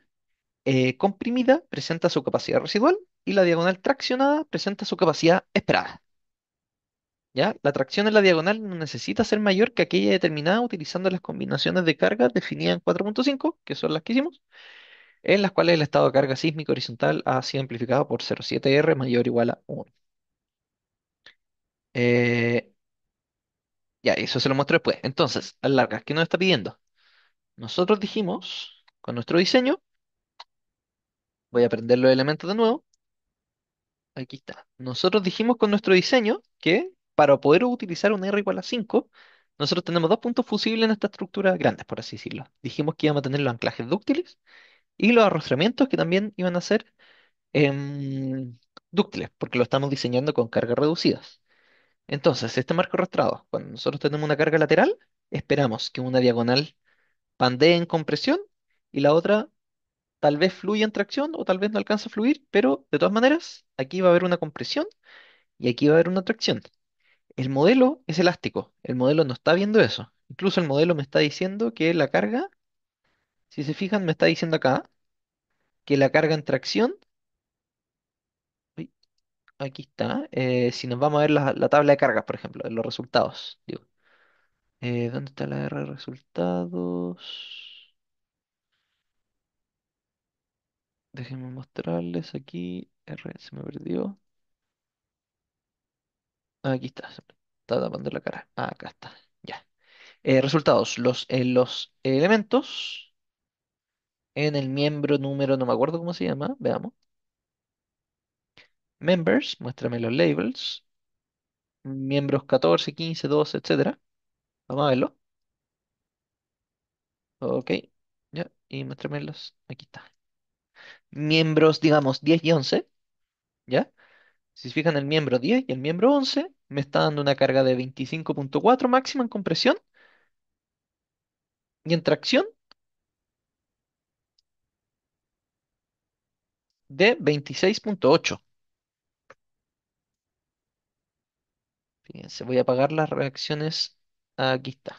eh, comprimida presenta su capacidad residual y la diagonal traccionada presenta su capacidad esperada. ¿Ya? La tracción en la diagonal no necesita ser mayor que aquella determinada utilizando las combinaciones de carga definidas en 4.5, que son las que hicimos, en las cuales el estado de carga sísmico horizontal ha sido amplificado por 0,7R mayor o igual a 1. Eh, ya, eso se lo muestro después. Entonces, al largas, ¿qué nos está pidiendo? Nosotros dijimos, con nuestro diseño, voy a prender los elementos de nuevo, aquí está. Nosotros dijimos con nuestro diseño que para poder utilizar un R igual a 5, nosotros tenemos dos puntos fusibles en esta estructura grandes, por así decirlo. Dijimos que íbamos a tener los anclajes dúctiles y los arrostramientos que también iban a ser em, dúctiles, porque lo estamos diseñando con cargas reducidas. Entonces, este marco arrastrado, cuando nosotros tenemos una carga lateral, esperamos que una diagonal pandee en compresión y la otra tal vez fluya en tracción o tal vez no alcance a fluir, pero de todas maneras, aquí va a haber una compresión y aquí va a haber una tracción. El modelo es elástico, el modelo no está viendo eso. Incluso el modelo me está diciendo que la carga, si se fijan, me está diciendo acá que la carga en tracción, aquí está, eh, si nos vamos a ver la, tabla de cargas, por ejemplo, de los resultados, eh, ¿dónde está la R de resultados? Déjenme mostrarles aquí, R se me perdió. Ah, aquí está. Está tapando la cara. Ah, acá está. Ya. Eh, resultados. Los, eh, los elementos en el miembro número, no me acuerdo cómo se llama. Veamos. Members, muéstrame los labels. Miembros 14, 15, 12, etcétera. Vamos a verlo. Ok. Ya. Y muéstrame los. Aquí está. Miembros, digamos, 10 y 11. ¿Ya? Si se fijan el miembro 10 y el miembro 11, me está dando una carga de 25.4 máxima en compresión y en tracción de 26.8. Fíjense, voy a apagar las reacciones. Aquí está.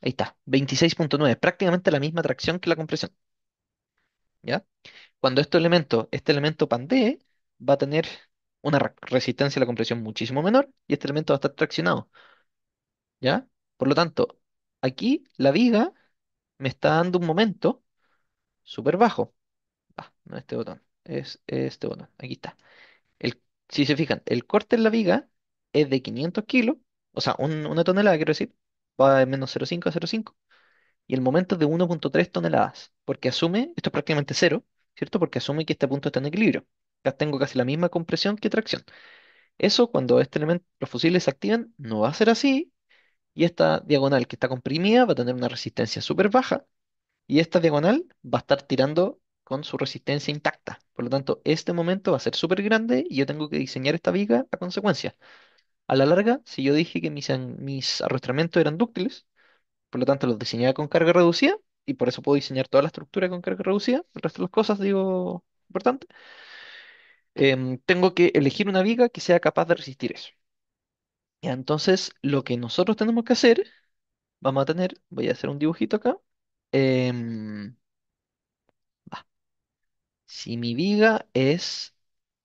Ahí está, 26.9, prácticamente la misma tracción que la compresión. ¿Ya? Cuando este elemento, este elemento pandee, va a tener una resistencia a la compresión muchísimo menor y este elemento va a estar traccionado, ¿ya? Por lo tanto, aquí la viga me está dando un momento súper bajo. Ah, no este botón, es este botón, aquí está. El, si se fijan, el corte en la viga es de 500 kilos, o sea, una tonelada, quiero decir, va de menos 0,5 a 0,5, y el momento es de 1,3 toneladas, porque asume, esto es prácticamente cero, ¿cierto? Porque asume que este punto está en equilibrio tengo casi la misma compresión que tracción. Eso cuando este elemento, los fusiles se activan, no va a ser así. Y esta diagonal que está comprimida va a tener una resistencia súper baja. Y esta diagonal va a estar tirando con su resistencia intacta. Por lo tanto, este momento va a ser súper grande y yo tengo que diseñar esta viga a consecuencia. A la larga, si yo dije que mis, mis arrastramientos eran dúctiles, por lo tanto los diseñaba con carga reducida, y por eso puedo diseñar toda la estructura con carga reducida, el resto de las cosas digo importante. Em, tengo que elegir una viga que sea capaz de resistir eso. y entonces, lo que nosotros tenemos que hacer, vamos a tener, voy a hacer un dibujito acá. Em, si mi viga es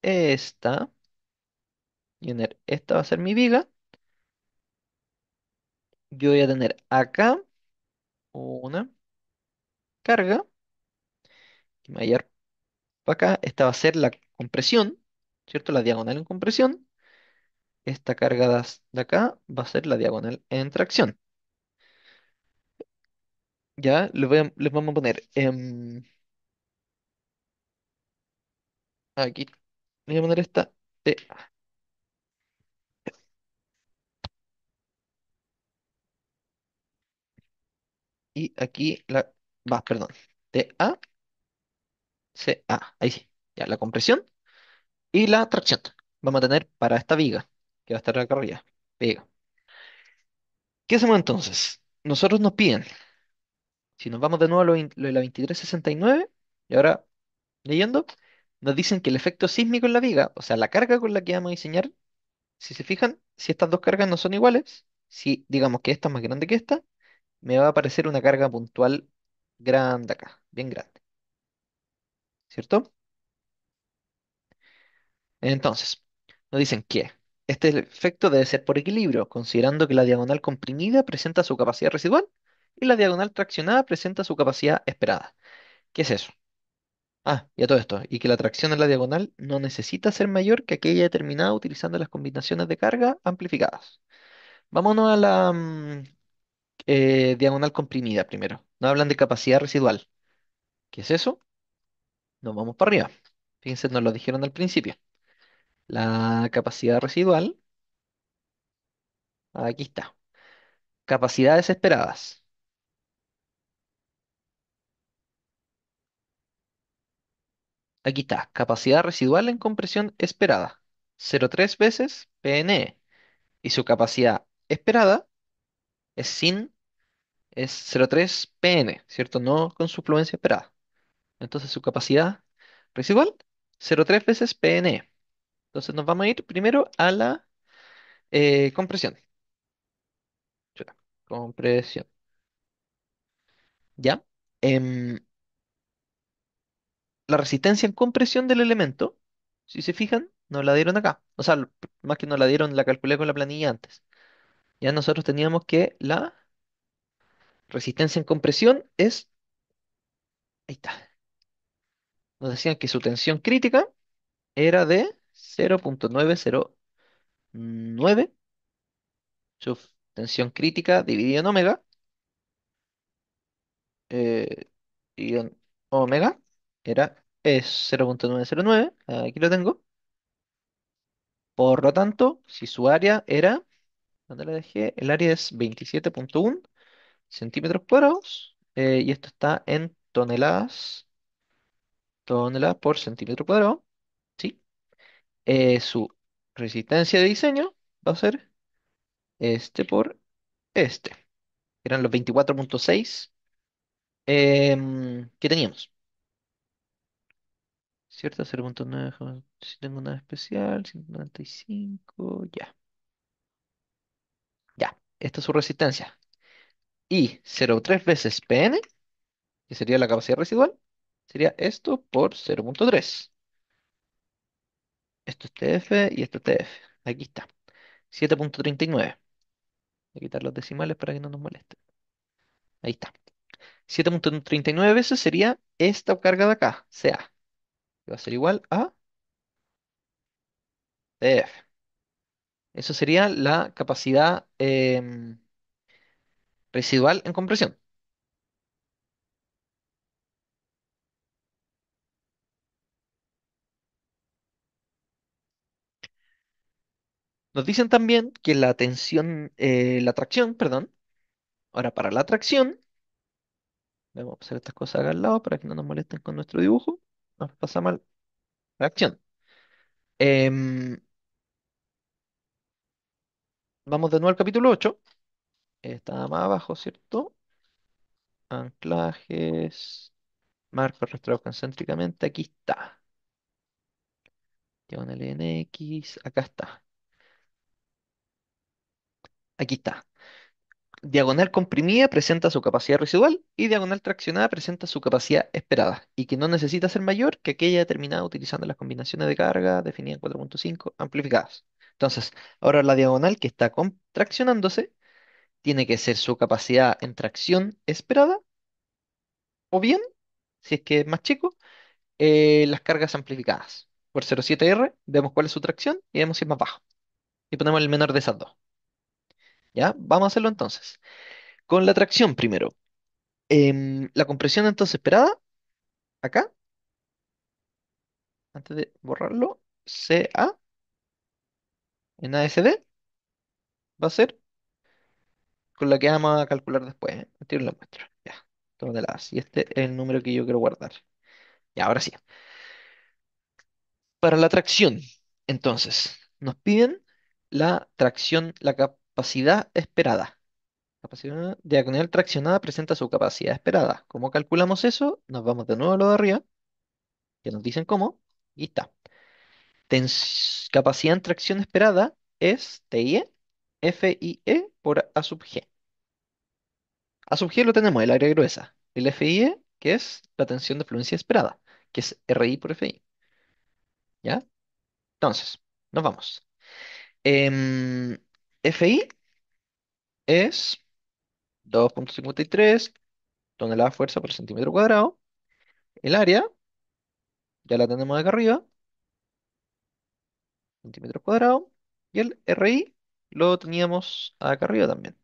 esta, esta va a ser mi viga, yo voy a tener acá una carga, y a ir para acá, esta va a ser la compresión, ¿cierto? La diagonal en compresión. Esta carga de acá va a ser la diagonal en tracción. Ya, les, vamos a poner... Em, aquí, voy a poner esta TA. Y aquí la... Va, perdón. TA, CA. Ahí sí. Ya, la compresión. Y la tracheta, vamos a tener para esta viga, que va a estar acá arriba. Viga. ¿Qué hacemos entonces? Nosotros nos piden, si nos vamos de nuevo a lo la 2369, y ahora leyendo, nos dicen que el efecto sísmico en la viga, o sea, la carga con la que vamos a diseñar, si se fijan, si estas dos cargas no son iguales, si digamos que esta es más grande que esta, me va a aparecer una carga puntual grande acá, bien grande, ¿cierto? Entonces, nos dicen que este efecto debe ser por equilibrio, considerando que la diagonal comprimida presenta su capacidad residual y la diagonal traccionada presenta su capacidad esperada. ¿Qué es eso? Ah, y a todo esto, y que la tracción en la diagonal no necesita ser mayor que aquella determinada utilizando las combinaciones de carga amplificadas. Vámonos a la mm, eh, diagonal comprimida primero. No hablan de capacidad residual. ¿Qué es eso? Nos vamos para arriba. Fíjense, nos lo dijeron al principio. La capacidad residual, aquí está. Capacidades esperadas. Aquí está. Capacidad residual en compresión esperada. 0,3 veces PNE. Y su capacidad esperada es sin, es 0,3 PN, e, ¿cierto? No con su fluencia esperada. Entonces su capacidad residual, 0,3 veces PN. E. Entonces nos vamos a ir primero a la eh, compresión. Compresión. ¿Ya? Em, la resistencia en compresión del elemento, si se fijan, nos la dieron acá. O sea, más que nos la dieron, la calculé con la planilla antes. Ya nosotros teníamos que la resistencia en compresión es, ahí está, nos decían que su tensión crítica era de 0.909, su tensión crítica dividida en omega, eh, y en omega era, es 0.909, aquí lo tengo. Por lo tanto, si su área era, ¿dónde la dejé? El área es 27.1 centímetros cuadrados, eh, y esto está en toneladas, toneladas por centímetro cuadrado. Eh, su resistencia de diseño va a ser este por este. Eran los 24.6 em, que teníamos. ¿Cierto? 0.9, si tengo nada especial, 195, ya, ya. Esta es su resistencia. Y 0.3 veces Pn, que sería la capacidad residual, sería esto por 0.3. Esto es TF y esto es TF. Aquí está. 7.39. Voy a quitar los decimales para que no nos moleste. Ahí está. 7.39 veces sería esta carga de acá, CA. va a ser igual a TF. Eso sería la capacidad em, residual en compresión. Nos dicen también que la tensión, eh, la atracción, perdón. Ahora, para la atracción vamos a hacer estas cosas acá al lado para que no nos molesten con nuestro dibujo. Nos pasa mal. la em, vamos de nuevo al capítulo 8. Está más abajo, ¿cierto? Anclajes. Marco concéntricamente. Aquí está. Llevan en X. Acá está. Aquí está. Diagonal comprimida presenta su capacidad residual y diagonal traccionada presenta su capacidad esperada y que no necesita ser mayor que aquella determinada utilizando las combinaciones de carga definidas en 4.5 amplificadas. Entonces, ahora la diagonal que está contraccionándose tiene que ser su capacidad en tracción esperada o bien, si es que es más chico, eh, las cargas amplificadas. Por 07R vemos cuál es su tracción y vemos si es más bajo. Y ponemos el menor de esas dos. ¿Ya? Vamos a hacerlo entonces. Con la tracción primero. Em, la compresión entonces esperada, acá, antes de borrarlo, CA en ASD, va a ser con la que vamos a calcular después. ¿eh? la muestra. Ya, Y Este es el número que yo quiero guardar. Ya, ahora sí. Para la tracción, entonces, nos piden la tracción, la, cap- capacidad esperada. Capacidad diagonal traccionada presenta su capacidad esperada. ¿Cómo calculamos eso? Nos vamos de nuevo a lo de arriba, que nos dicen cómo, y está. capacidad en tracción esperada es TIE, FIE por A sub G. A sub G lo tenemos, el área gruesa. El FIE, que es la tensión de fluencia esperada, que es RI por FI. ¿Ya? Entonces, nos vamos. Em, FI es 2.53 toneladas fuerza por centímetro cuadrado. El área, ya la tenemos acá arriba, Centímetro cuadrado. Y el RI lo teníamos acá arriba también,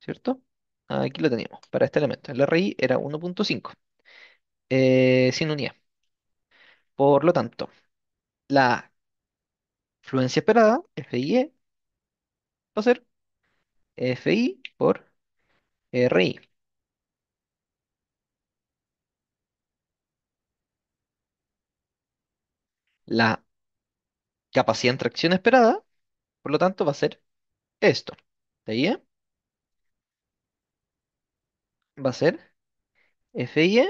¿cierto? Aquí lo teníamos para este elemento. El RI era 1.5, eh, sin unidad. Por lo tanto, la fluencia esperada, FIE, va a ser FI por RI. La capacidad de tracción esperada, por lo tanto, va a ser esto. ¿De ahí? Va a ser FI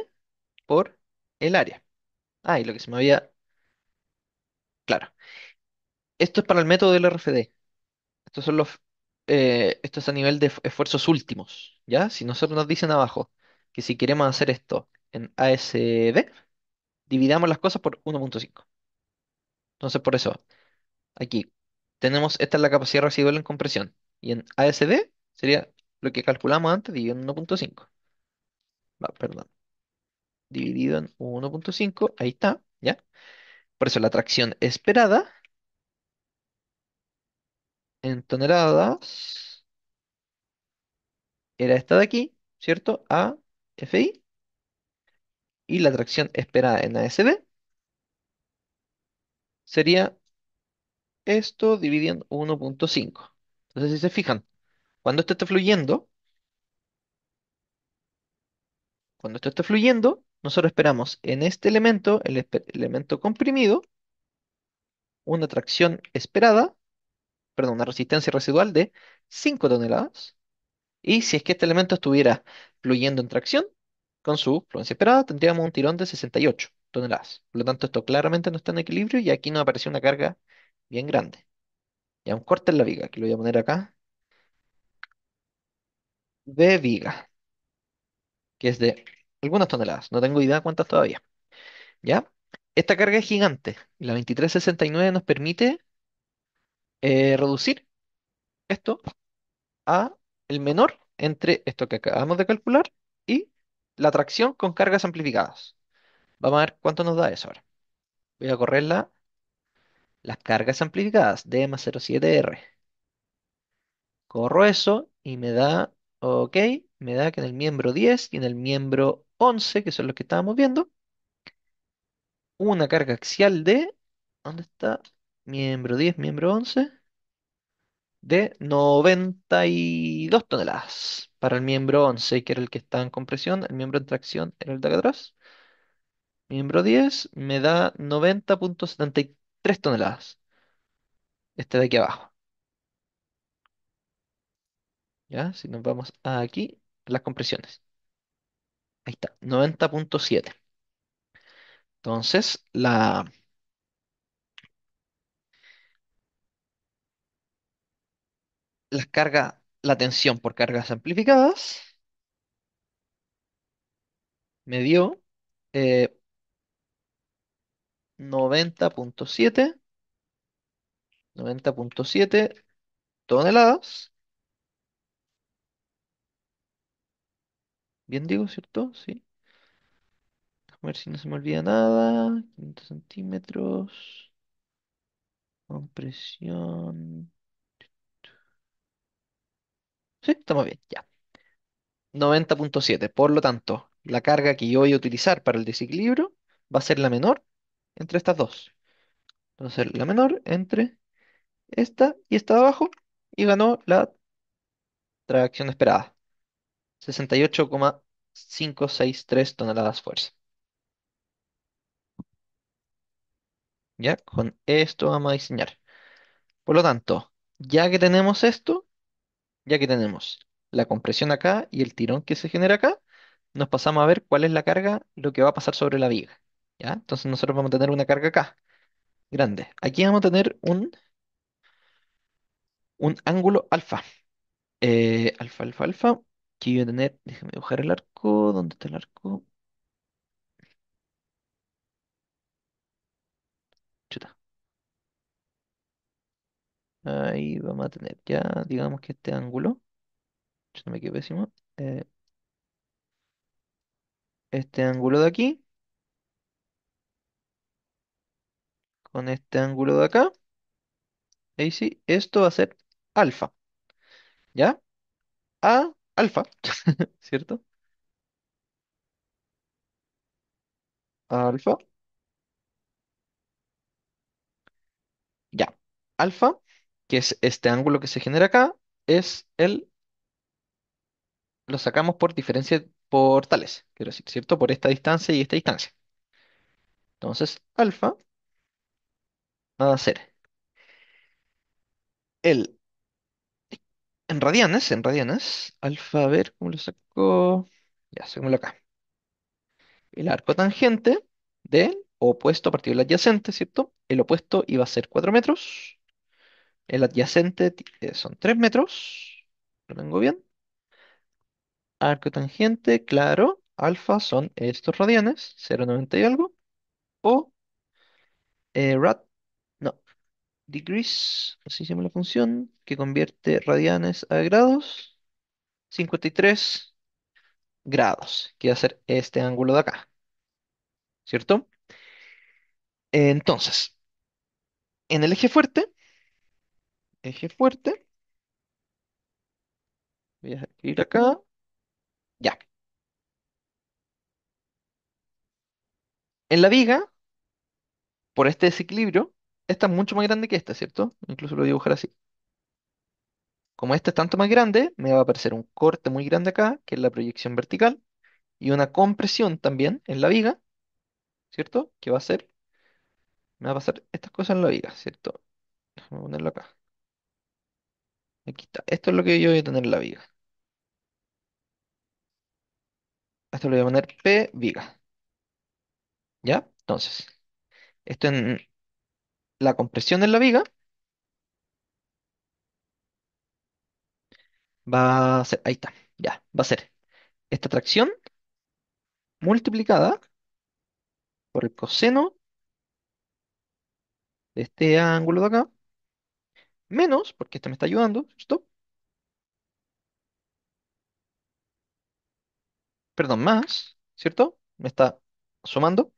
por el área. Ah, y lo que se me había... Claro. Esto es para el método del RFD son los, eh, esto es a nivel de esfuerzos últimos, ¿ya? Si nosotros nos dicen abajo que si queremos hacer esto en ASD, dividamos las cosas por 1.5. Entonces, por eso, aquí tenemos, esta es la capacidad residual en compresión, y en ASD sería lo que calculamos antes dividido en 1.5. perdón. Dividido en 1.5, ahí está, ¿ya? Por eso la tracción esperada en toneladas era esta de aquí, ¿cierto? A, FI. Y la tracción esperada en ASB sería esto dividiendo 1.5. Entonces, si se fijan, cuando esto está fluyendo, cuando esto está fluyendo, nosotros esperamos en este elemento, el elemento comprimido, una tracción esperada perdón, una resistencia residual de 5 toneladas. Y si es que este elemento estuviera fluyendo en tracción, con su fluencia esperada, tendríamos un tirón de 68 toneladas. Por lo tanto, esto claramente no está en equilibrio y aquí nos aparece una carga bien grande. Ya un corte en la viga, que lo voy a poner acá. De viga, que es de algunas toneladas. No tengo idea cuántas todavía. ¿Ya? Esta carga es gigante. La 2369 nos permite eh, reducir esto a el menor entre esto que acabamos de calcular y la tracción con cargas amplificadas. Vamos a ver cuánto nos da eso ahora. Voy a correr las cargas amplificadas, de más 07R. Corro eso y me da, ok, me da que en el miembro 10 y en el miembro 11, que son los que estábamos viendo, una carga axial de, ¿dónde está? miembro 10, miembro 11, de 92 toneladas. Para el miembro 11, que era el que estaba en compresión, el miembro en tracción era el de acá atrás. Miembro 10 me da 90.73 toneladas. Este de aquí abajo. ¿Ya? Si nos vamos aquí, las compresiones. Ahí está, 90.7. Entonces, la las carga, la tensión por cargas amplificadas me dio 90.7, eh, 90.7 toneladas. Bien digo, ¿cierto? Sí. A ver si no se me olvida nada. 500 centímetros. Compresión estamos bien, ya. 90.7. Por lo tanto, la carga que yo voy a utilizar para el desequilibrio va a ser la menor entre estas dos. a ser la menor entre esta y esta de abajo. Y ganó la tracción esperada. 68,563 toneladas fuerza. ¿Ya? Con esto vamos a diseñar. Por lo tanto, ya que tenemos esto, ya que tenemos la compresión acá y el tirón que se genera acá, nos pasamos a ver cuál es la carga, lo que va a pasar sobre la viga. ¿Ya? Entonces nosotros vamos a tener una carga acá, grande. Aquí vamos a tener un, un ángulo alfa. Eh, alfa, alfa, alfa. Aquí voy a tener, déjame dibujar el arco. ¿Dónde está el arco? Ahí vamos a tener ya, digamos que este ángulo, yo no me quedé pésimo, eh, este ángulo de aquí, con este ángulo de acá, ahí sí, esto va a ser alfa, ¿ya? A alfa, ¿cierto? Alfa, ya. Alfa que es este ángulo que se genera acá, es el, lo sacamos por diferencia por tales, quiero decir, ¿cierto? Por esta distancia y esta distancia. Entonces, alfa va a ser el, en radianes, en radianes, alfa, a ver, ¿cómo lo saco? Ya, lo acá. El arco tangente del opuesto A partido del adyacente, ¿cierto? El opuesto iba a ser 4 metros. El adyacente eh, son 3 metros. Lo tengo bien. Arco tangente, claro. Alfa son estos radianes, 0,90 y algo. O eh, rad, no, degrees, así se llama la función, que convierte radianes a grados. 53 grados, que va a ser este ángulo de acá. ¿Cierto? Entonces, en el eje fuerte eje fuerte. Voy a escribir acá. Ya. En la viga, por este desequilibrio, esta es mucho más grande que esta, ¿cierto? Incluso lo voy a dibujar así. Como esta es tanto más grande, me va a aparecer un corte muy grande acá, que es la proyección vertical, y una compresión también en la viga, ¿cierto? Que va a ser, me va a pasar estas cosas en la viga, ¿cierto? Déjame ponerlo acá. Aquí está. Esto es lo que yo voy a tener en la viga. Esto lo voy a poner P viga. ¿Ya? Entonces, esto en la compresión en la viga va a ser, ahí está, ya, va a ser esta tracción multiplicada por el coseno de este ángulo de acá menos, porque esto me está ayudando, ¿cierto? Perdón, más, ¿cierto? Me está sumando.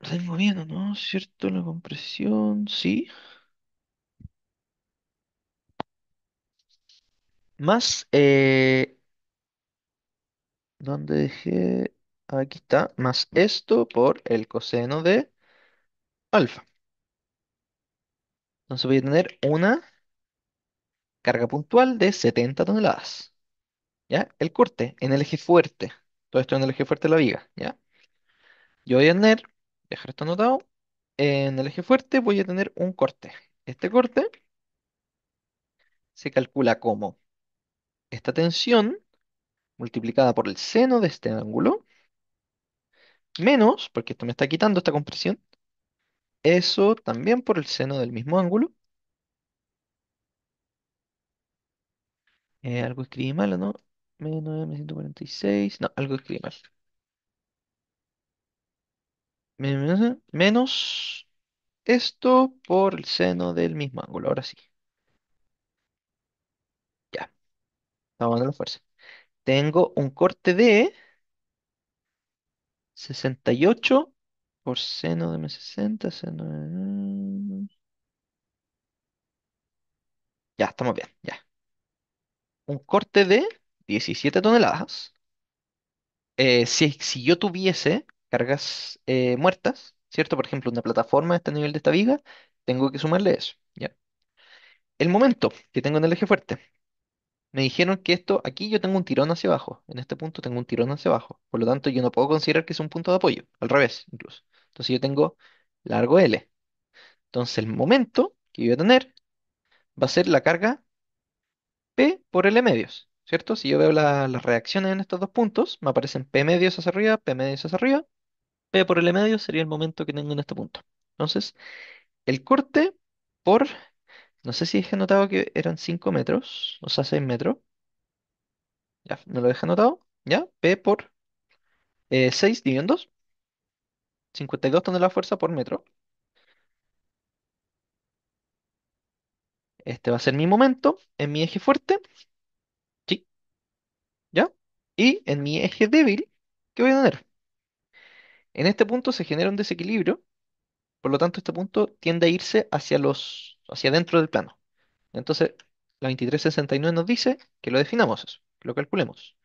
Lo tengo moviendo, ¿no? ¿Cierto? La compresión, sí. Más, eh, ¿dónde dejé? Aquí está, más esto por el coseno de alfa. Entonces voy a tener una carga puntual de 70 toneladas. ¿Ya? El corte en el eje fuerte. Todo esto en el eje fuerte de la viga. ¿Ya? Yo voy a tener, dejar esto anotado, en el eje fuerte voy a tener un corte. Este corte se calcula como esta tensión multiplicada por el seno de este ángulo, menos, porque esto me está quitando esta compresión, eso también por el seno del mismo ángulo. Eh, algo escribí mal, ¿no? Menos No, algo escribí mal. Menos esto por el seno del mismo ángulo. Ahora sí. Ya. Estamos dando la fuerza. Tengo un corte de 68 seno de M60, seno de... Ya, estamos bien, ya. Un corte de 17 toneladas. Eh, si, yo tuviese cargas eh, muertas, ¿cierto? Por ejemplo, una plataforma a este nivel de esta viga, tengo que sumarle eso, ¿ya? El momento que tengo en el eje fuerte. Me dijeron que esto, aquí yo tengo un tirón hacia abajo, en este punto tengo un tirón hacia abajo, por lo tanto yo no puedo considerar que es un punto de apoyo, al revés incluso. Entonces yo tengo largo L. Entonces el momento que voy a tener va a ser la carga P por L medios, ¿cierto? Si yo veo las reacciones en estos dos puntos, me aparecen P medios hacia arriba, P medios hacia arriba. P por L medios sería el momento que tengo en este punto. Entonces, el corte por, no sé si dejé anotado que eran 5 metros, o sea, 6 metros. Ya, no lo dejé anotado. Ya, P por 6 eh, dividido en 2. 52 toneladas fuerza por metro. Este va a ser mi momento en mi eje fuerte. Sí, ¿ya? Y en mi eje débil, ¿qué voy a tener? En este punto se genera un desequilibrio, por lo tanto este punto tiende a irse hacia los, hacia dentro del plano. Entonces, la 2369 nos dice que lo definamos lo calculemos.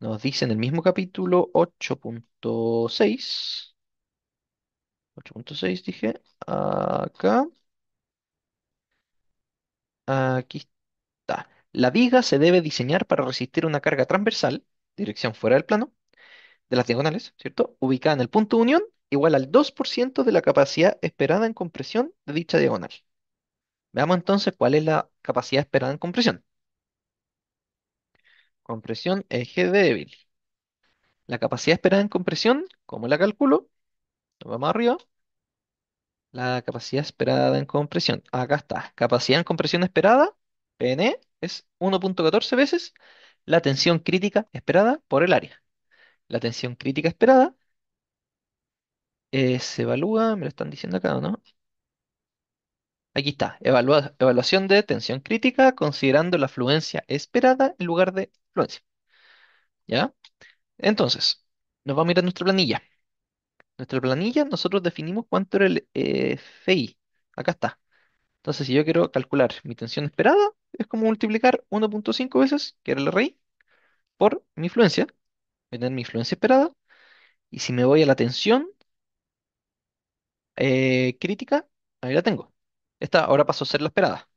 Nos dice en el mismo capítulo 8.6 8.6 dije. Acá. Aquí está. La viga se debe diseñar para resistir una carga transversal, dirección fuera del plano, de las diagonales, ¿cierto? Ubicada en el punto de unión, igual al 2% de la capacidad esperada en compresión de dicha diagonal. Veamos entonces cuál es la capacidad esperada en compresión. Compresión eje débil. La capacidad esperada en compresión, ¿cómo la calculo? Nos vamos arriba. La capacidad esperada en compresión. Acá está. Capacidad en compresión esperada, PN, es 1.14 veces la tensión crítica esperada por el área. La tensión crítica esperada eh, se evalúa, me lo están diciendo acá, ¿no? Aquí está, evaluación de tensión crítica considerando la fluencia esperada en lugar de fluencia. ¿Ya? Entonces, nos vamos a mirar nuestra planilla. Nuestra planilla, nosotros definimos cuánto era el eh, FI. Acá está. Entonces, si yo quiero calcular mi tensión esperada, es como multiplicar 1.5 veces, que era el rey por mi influencia. Voy a tener mi influencia esperada. Y si me voy a la tensión eh, crítica, ahí la tengo. Esta ahora pasó a ser la esperada.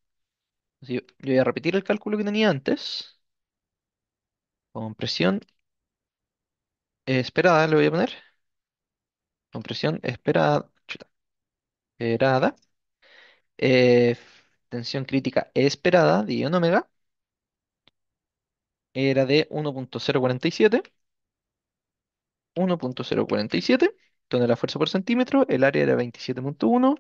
yo voy a repetir el cálculo que tenía antes. Con presión eh, esperada, le voy a poner. Compresión esperada, esperada. Eh, tensión crítica esperada, de en omega, era de 1.047. 1.047, donde la fuerza por centímetro, el área era 27.1.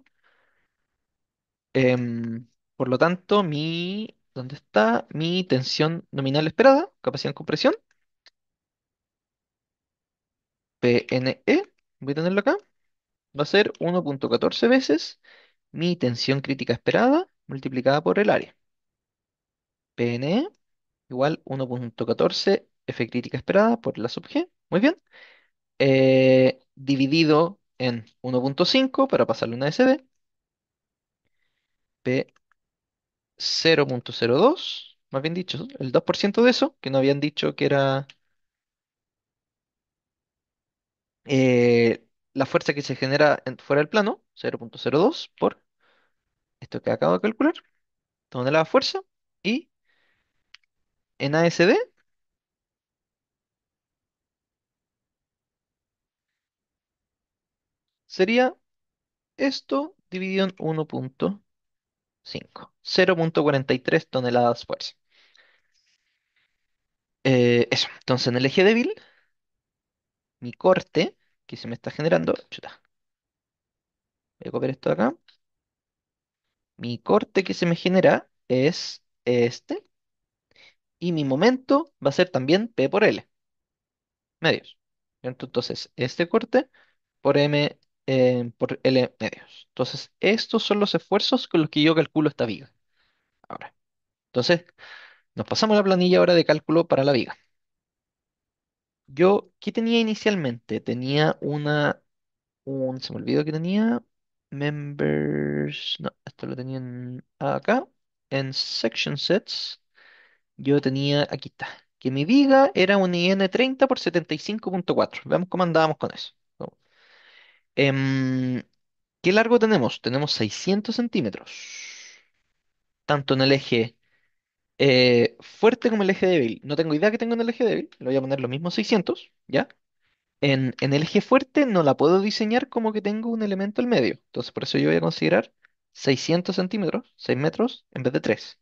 Em, por lo tanto, mi, ¿dónde está? Mi tensión nominal esperada, capacidad de compresión, PNE, voy a tenerlo acá, va a ser 1.14 veces mi tensión crítica esperada multiplicada por el área. PNE igual 1.14 F crítica esperada por la sub G, muy bien, eh, dividido en 1.5 para pasarle una SD. P 0.02, más bien dicho, el 2% de eso, que no habían dicho que era eh, la fuerza que se genera fuera del plano, 0.02 por esto que acabo de calcular, tonelada de fuerza, y en ASD, sería esto dividido en 1.5. 0.43 toneladas fuerza. Eh, eso. Entonces, en el eje débil mi corte que se me está generando. Chuta. Voy a copiar esto de acá. Mi corte que se me genera es este. Y mi momento va a ser también P por L. Medios. Entonces, este corte por M eh, por L medios. Entonces, estos son los esfuerzos con los que yo calculo esta viga. Ahora. Entonces, nos pasamos la planilla ahora de cálculo para la viga. Yo, ¿qué tenía inicialmente? Tenía una, se me olvidó que tenía, members, no, esto lo tenía acá, en section sets, yo tenía, aquí está, que mi viga era un IN30 por 75.4, veamos cómo andábamos con eso. Em, ¿qué largo tenemos? Tenemos 600 centímetros, tanto en el eje eh, fuerte como el eje débil. No tengo idea que tengo en el eje débil. Le voy a poner los mismos 600, ¿ya? En, el eje fuerte no la puedo diseñar como que tengo un elemento al medio. Entonces, por eso yo voy a considerar 600 centímetros, 6 metros, en vez de 3.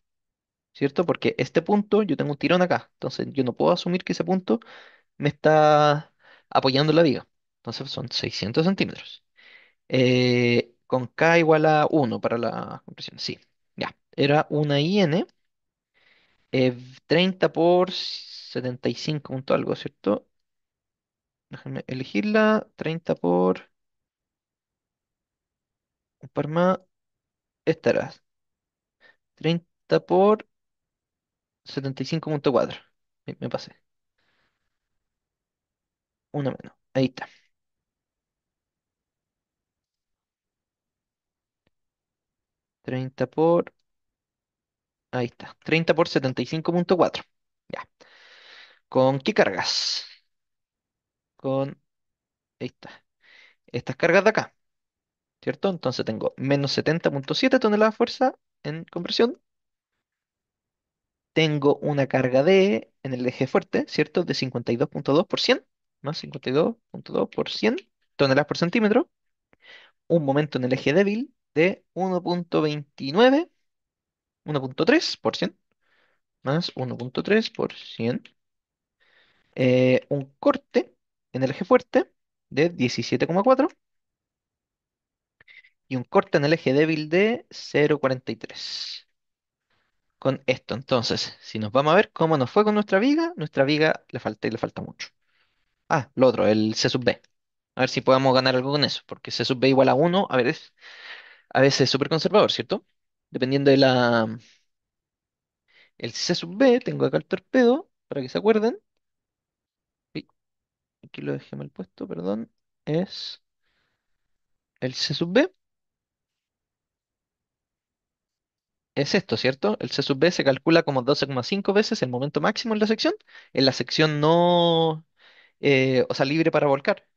¿Cierto? Porque este punto, yo tengo un tirón acá. Entonces, yo no puedo asumir que ese punto me está apoyando la viga. Entonces, son 600 centímetros. Eh, con K igual a 1 para la compresión. Sí, ya. Era una IN 30 por 75 punto algo, ¿cierto? Déjenme elegirla. 30 por un par más. Estará. 30 por 75.4. Me, me pasé. Una menos. Ahí está. 30 por Ahí está. 30 por 75.4. Ya. ¿Con qué cargas? Con. Estas cargas de acá. ¿Cierto? Entonces tengo menos 70.7 toneladas de fuerza en compresión. Tengo una carga de, en el eje fuerte, ¿cierto? De 52.2 por 100, más 52.2 por 100 toneladas por centímetro. Un momento en el eje débil de 1.29 1.3 más 1.3 eh, un corte en el eje fuerte de 17,4 y un corte en el eje débil de 0,43. Con esto, entonces, si nos vamos a ver cómo nos fue con nuestra viga, nuestra viga le falta y le falta mucho. Ah, lo otro, el C sub B. A ver si podemos ganar algo con eso, porque C sub B igual a 1, a ver, a veces es súper conservador, ¿cierto? Dependiendo de la... El C sub B, tengo acá el torpedo, para que se acuerden. Aquí lo dejé mal puesto, perdón. Es el C sub B. Es esto, ¿cierto? El C sub B se calcula como 12,5 veces el momento máximo en la sección, en la sección no, eh, o sea, libre para volcar.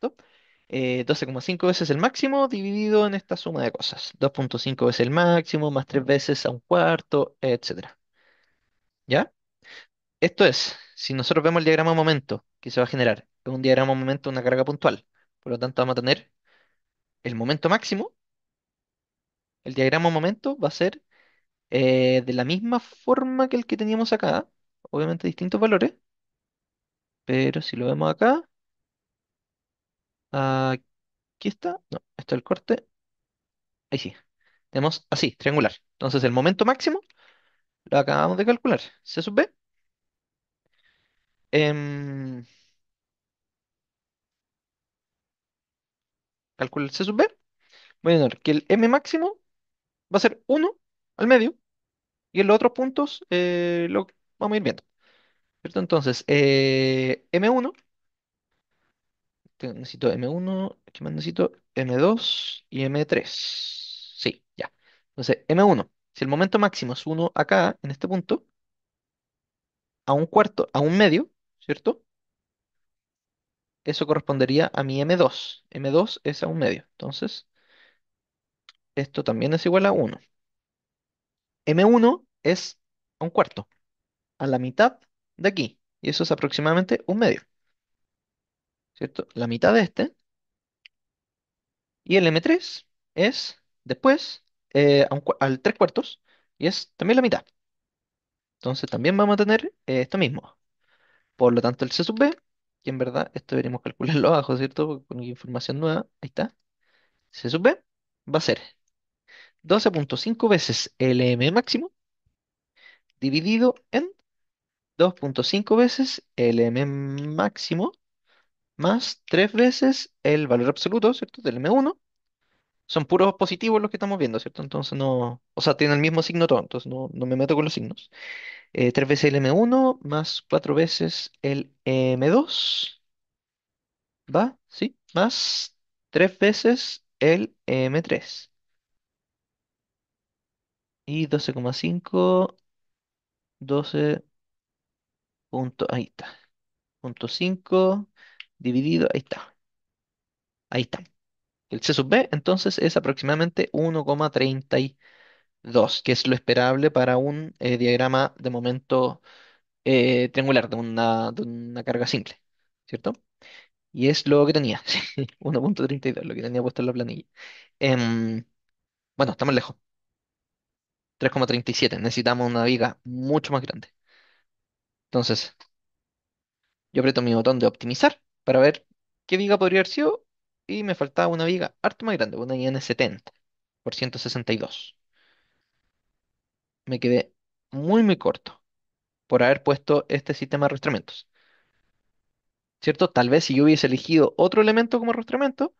¿cierto? 12,5 eh, veces el máximo dividido en esta suma de cosas. 2.5 veces el máximo, más 3 veces a un cuarto, etc. ¿Ya? Esto es, si nosotros vemos el diagrama de momento que se va a generar, es un diagrama de momento, una carga puntual. Por lo tanto, vamos a tener el momento máximo. El diagrama de momento va a ser eh, de la misma forma que el que teníamos acá, obviamente distintos valores, pero si lo vemos acá, Aquí está. No, esto es el corte. Ahí sí. Tenemos así, triangular. Entonces el momento máximo lo acabamos de calcular. C sub B. Em, calculo el C sub B. Voy a tener que el M máximo va a ser 1 al medio. Y en los otros puntos eh, lo vamos a ir viendo. Entonces, eh, M1 Necesito M1, ¿qué más necesito? M2 y M3. Sí, ya. Entonces, M1. Si el momento máximo es 1 acá, en este punto, a un cuarto, a un medio, ¿cierto? Eso correspondería a mi M2. M2 es a un medio. Entonces, esto también es igual a 1. M1 es a un cuarto, a la mitad de aquí. Y eso es aproximadamente un medio. ¿cierto? La mitad de este. Y el M3 es después eh, al 3 cuartos y es también la mitad. Entonces también vamos a tener eh, esto mismo. Por lo tanto, el C sub B, que en verdad esto deberíamos calcularlo abajo, ¿cierto? Con información nueva, ahí está. C sub B va a ser 12.5 veces el M máximo dividido en 2.5 veces el M máximo más tres veces el valor absoluto, ¿cierto? Del M1. Son puros positivos los que estamos viendo, ¿cierto? Entonces no, o sea, tiene el mismo signo todo, entonces no, me meto con los signos. Eh, tres veces el M1 más cuatro veces el M2. ¿Va? ¿Sí? Más tres veces el M3. Y 12,5, 12 punto, ahí está. Punto 5, dividido, ahí está, ahí está. El C sub B entonces es aproximadamente 1,32, que es lo esperable para un eh, diagrama de momento eh, triangular, de una, carga simple, ¿cierto? Y es lo que tenía, 1.32, lo que tenía puesto en la planilla. Em, bueno, estamos lejos, 3,37, necesitamos una viga mucho más grande. Entonces, yo aprieto mi botón de optimizar para ver qué viga podría haber sido. Y me faltaba una viga harto más grande, una IN70 por 162. Me quedé muy, muy corto por haber puesto este sistema de arrastramientos. ¿Cierto? Tal vez si yo hubiese elegido otro elemento como arrastramiento,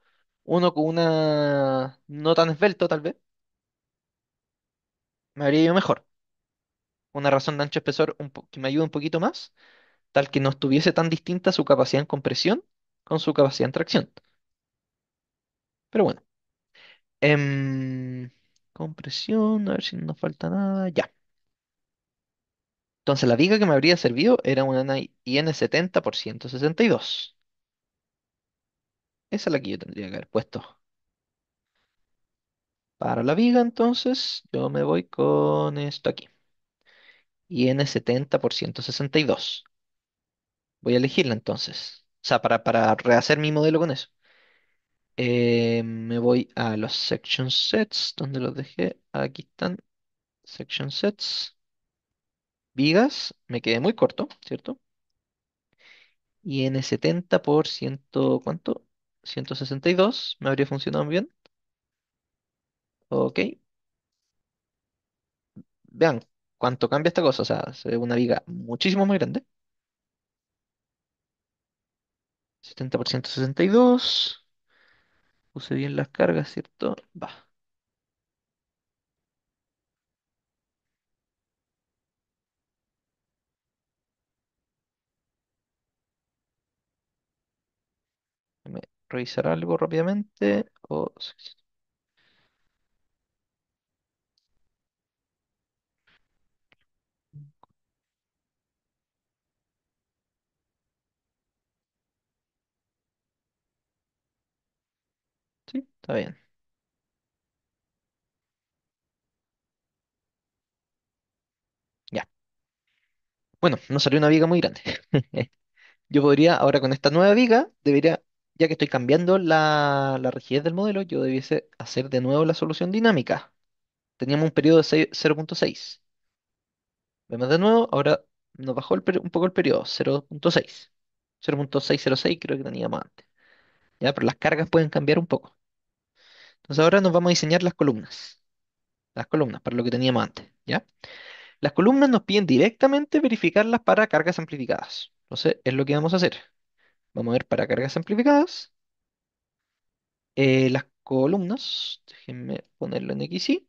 uno con una no tan esbelto, tal vez, me habría ido mejor. Una razón de ancho espesor que me ayuda un poquito más tal que no estuviese tan distinta su capacidad en compresión con su capacidad en tracción. Pero bueno. Em, compresión, a ver si no nos falta nada. Ya. Entonces la viga que me habría servido era una IN70 por 162. Esa es la que yo tendría que haber puesto. Para la viga, entonces, yo me voy con esto aquí. IN70 por 162. Voy a elegirla entonces. O sea, para, para rehacer mi modelo con eso. Eh, me voy a los section sets. ¿Dónde los dejé? Aquí están. Section sets. Vigas. Me quedé muy corto, ¿cierto? Y en 70 por ciento, ¿cuánto? 162. Me habría funcionado bien. Ok. Vean cuánto cambia esta cosa. O sea, se ve una viga muchísimo más grande. 70% 62. Puse bien las cargas, ¿cierto? Va. Revisar algo rápidamente. O... Oh, Está bien. Ya. Bueno, no salió una viga muy grande. Yo podría, ahora con esta nueva viga, debería, ya que estoy cambiando la, rigidez del modelo, yo debiese hacer de nuevo la solución dinámica. Teníamos un periodo de 0.6. Vemos de nuevo, ahora nos bajó un poco el periodo, 0.6. 0.606 creo que teníamos antes. Ya, pero las cargas pueden cambiar un poco. Entonces ahora nos vamos a diseñar las columnas. Las columnas, para lo que teníamos antes, ¿ya? Las columnas nos piden directamente verificarlas para cargas amplificadas. Entonces es lo que vamos a hacer. Vamos a ver para cargas amplificadas. Eh, las columnas, déjenme ponerlo en XY.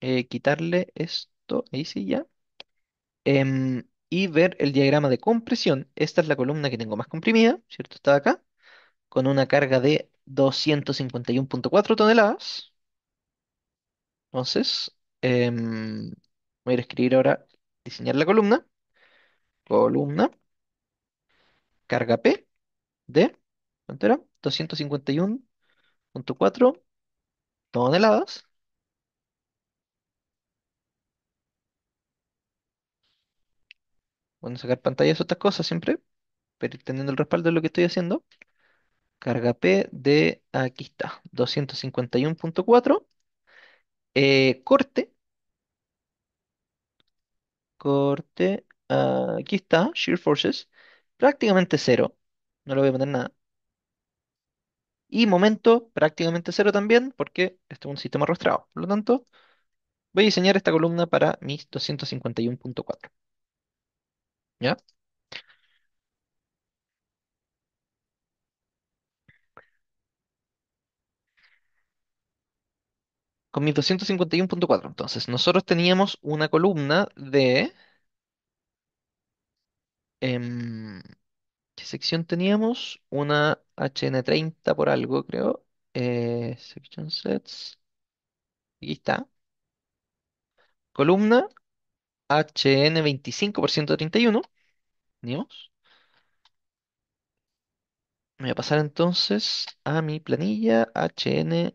Eh, quitarle esto, ahí sí ya. Em, y ver el diagrama de compresión. Esta es la columna que tengo más comprimida, ¿cierto? Está acá con una carga de 251.4 toneladas. Entonces, em, voy a ir a escribir ahora, diseñar la columna, columna, carga P de, 251.4 toneladas. Bueno, sacar o estas cosas siempre, pero teniendo el respaldo de lo que estoy haciendo. Carga P de, aquí está, 251.4. Eh, corte. Corte. Ah, aquí está, Shear Forces. Prácticamente cero. No le voy a poner nada. Y momento, prácticamente cero también, porque esto es un sistema arrastrado. Por lo tanto, voy a diseñar esta columna para mis 251.4. ¿Ya? con 1251.4 Entonces, nosotros teníamos una columna de... Em, ¿qué sección teníamos? Una HN30 por algo, creo. Eh, section sets. Aquí está. Columna HN25 por 131. Venimos voy a pasar entonces a mi planilla HN.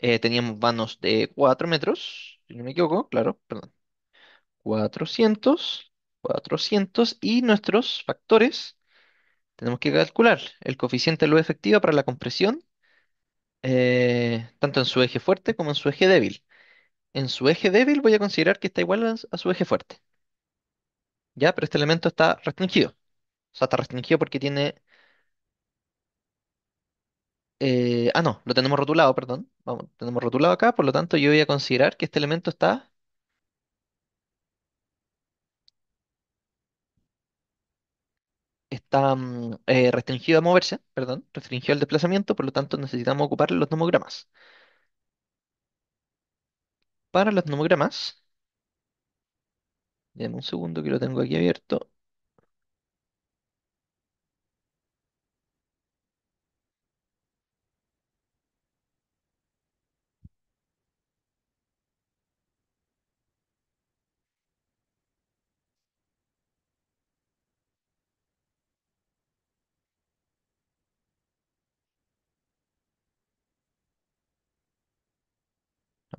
Eh, teníamos vanos de 4 metros, si no me equivoco, claro, perdón. 400, 400 y nuestros factores tenemos que calcular el coeficiente de luz efectiva para la compresión, eh, tanto en su eje fuerte como en su eje débil. En su eje débil voy a considerar que está igual a su eje fuerte. Ya, pero este elemento está restringido. O sea, está restringido porque tiene eh, ah, no, lo tenemos rotulado, perdón. Vamos, tenemos rotulado acá, por lo tanto yo voy a considerar que este elemento está... está mm, eh, restringido a moverse, perdón, restringido al desplazamiento, por lo tanto necesitamos ocupar los nomogramas. Para los nomogramas, denme un segundo que lo tengo aquí abierto.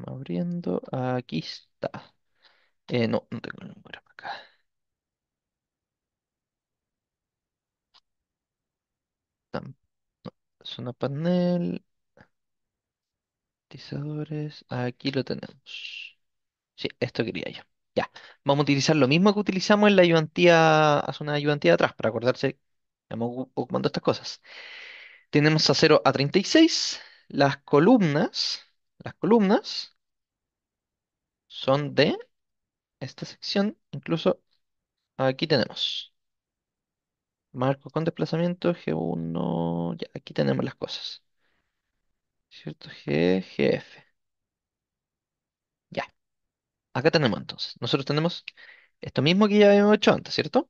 abriendo. Aquí está. Eh, no, no tengo el número acá. Zona panel. Utilizadores. Aquí lo tenemos. Sí, esto quería yo. Ya. Vamos a utilizar lo mismo que utilizamos en la ayudantía, hace una ayudantía atrás, para acordarse. Estamos ocupando estas cosas. Tenemos a 0 a 36. Las columnas. Las columnas son de esta sección, incluso aquí tenemos. Marco con desplazamiento G1, ya, aquí tenemos las cosas. ¿Cierto? G, GF. Ya. Acá tenemos entonces. Nosotros tenemos esto mismo que ya habíamos hecho antes, ¿cierto?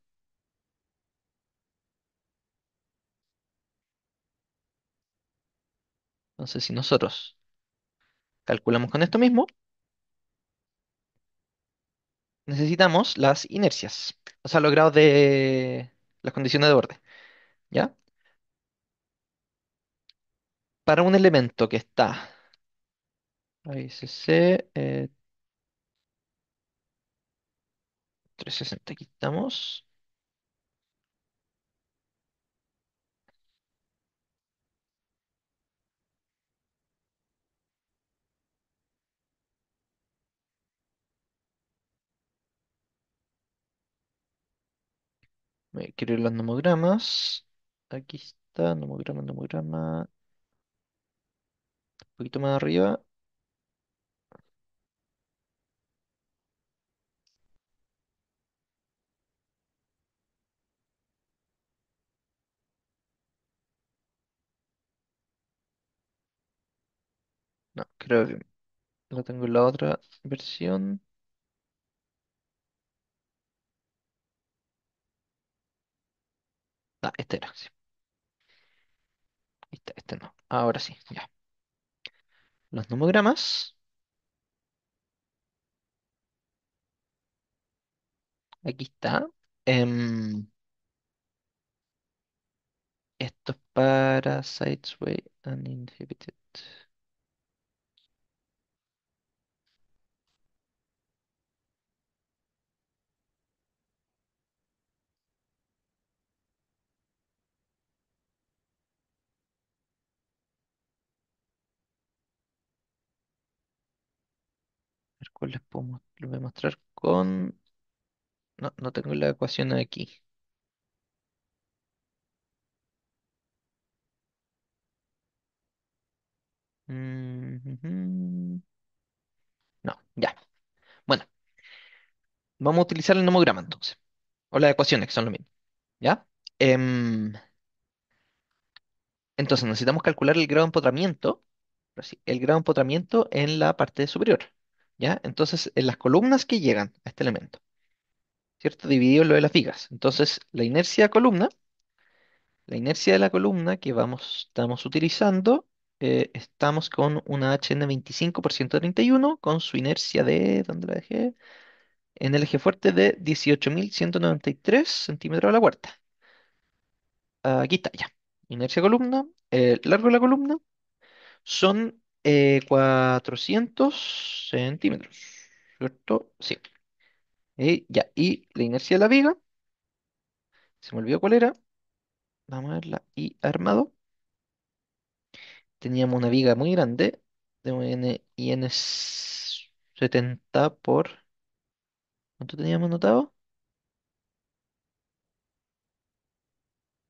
Entonces, si nosotros Calculamos con esto mismo. Necesitamos las inercias, o sea, los grados de las condiciones de borde. ¿Ya? Para un elemento que está. Ahí se 360, quitamos. Me quiero ir los nomogramas. Aquí está, nomograma, nomograma. Un poquito más arriba. No, creo que no tengo la otra versión. Ah, este era, sí. Este, este, no. Ahora sí, ya. Los nomogramas. Aquí está. Estos em, esto es para Sidesway Uninhibited. les puedo voy a mostrar con... No, no tengo la ecuación aquí. Mm, no, ya. Bueno, vamos a utilizar el nomograma entonces. O las ecuaciones, que son lo mismo. ¿Ya? Em, entonces necesitamos calcular el grado de empotramiento. El grado de empotramiento en la parte superior. ¿ya? Entonces, en las columnas que llegan a este elemento, ¿cierto? Dividido lo de las vigas. Entonces, la inercia de columna, la inercia de la columna que vamos, estamos utilizando, eh, estamos con una HN 25% 31, con su inercia de, ¿dónde la dejé? En el eje fuerte de 18.193 centímetros a la cuarta. Aquí está, ya. Inercia columna, el largo de la columna, son 400 eh, centímetros, ¿cierto? Sí. Eh, ya, y la inercia de la viga, se me olvidó cuál era. Vamos a verla. Y armado. Teníamos una viga muy grande, de un IN 70 por... ¿Cuánto teníamos anotado?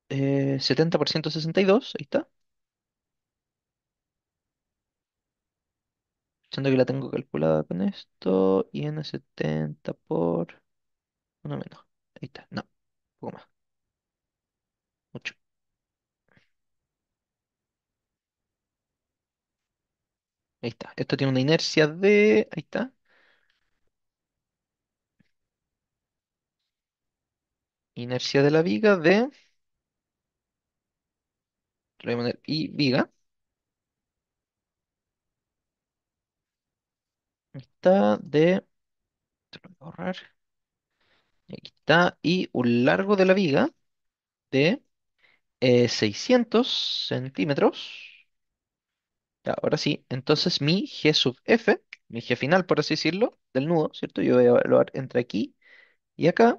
70 eh, por 162, ahí está. que la tengo calculada con esto. Y en 70 por... Uno menos. Ahí está. No. Un poco más. Mucho. Ahí está. Esto tiene una inercia de... Ahí está. Inercia de la viga de... Lo voy a poner viga. Está de. Aquí está. Y un largo de la viga de 600 eh, centímetros. ahora sí. Entonces mi G sub F, mi G final, por así decirlo, del nudo, ¿cierto? Yo voy a evaluar entre aquí y acá.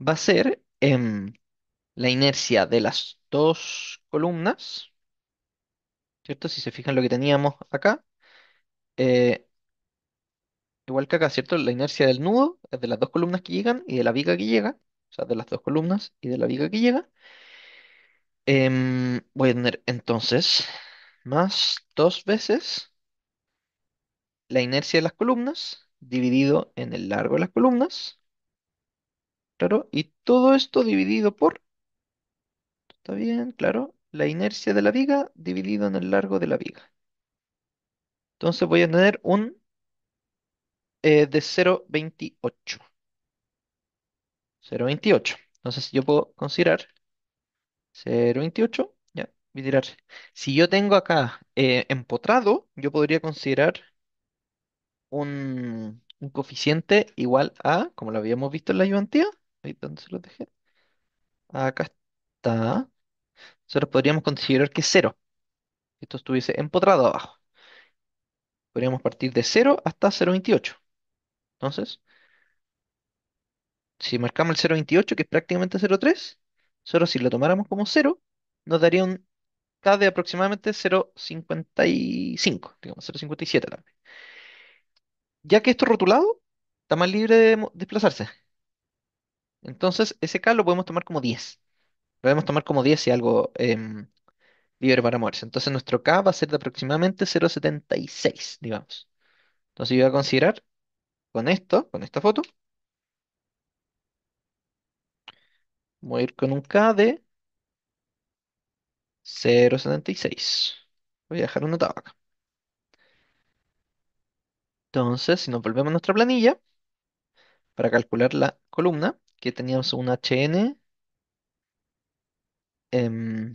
Va a ser en em, la inercia de las dos columnas, ¿cierto? Si se fijan lo que teníamos acá. Eh, igual que acá, ¿cierto? La inercia del nudo es de las dos columnas que llegan y de la viga que llega, o sea, de las dos columnas y de la viga que llega. Em, voy a tener entonces más dos veces la inercia de las columnas dividido en el largo de las columnas, claro, y todo esto dividido por, está bien, claro, la inercia de la viga dividido en el largo de la viga. Entonces voy a tener un eh, de 0,28. 0,28. Entonces yo puedo considerar 0,28. Ya, voy Si yo tengo acá eh, empotrado, yo podría considerar un, coeficiente igual a, como lo habíamos visto en la ayudantía, donde se lo dejé? Acá está. Nosotros podríamos considerar que es 0. Esto estuviese empotrado abajo. Podríamos partir de 0 hasta 0.28. Entonces, si marcamos el 0.28, que es prácticamente 0.3, solo si lo tomáramos como 0, nos daría un K de aproximadamente 0.55, digamos 0.57 tal Ya que esto es rotulado, está más libre de desplazarse. Entonces, ese K lo podemos tomar como 10. Lo podemos tomar como 10 si algo em, libre para moverse. Entonces nuestro K va a ser de aproximadamente 0,76, digamos. Entonces yo voy a considerar con esto, con esta foto, voy a ir con un K de 0,76. Voy a dejar un notado acá. Entonces, si nos volvemos a nuestra planilla, para calcular la columna, que teníamos un HN, em,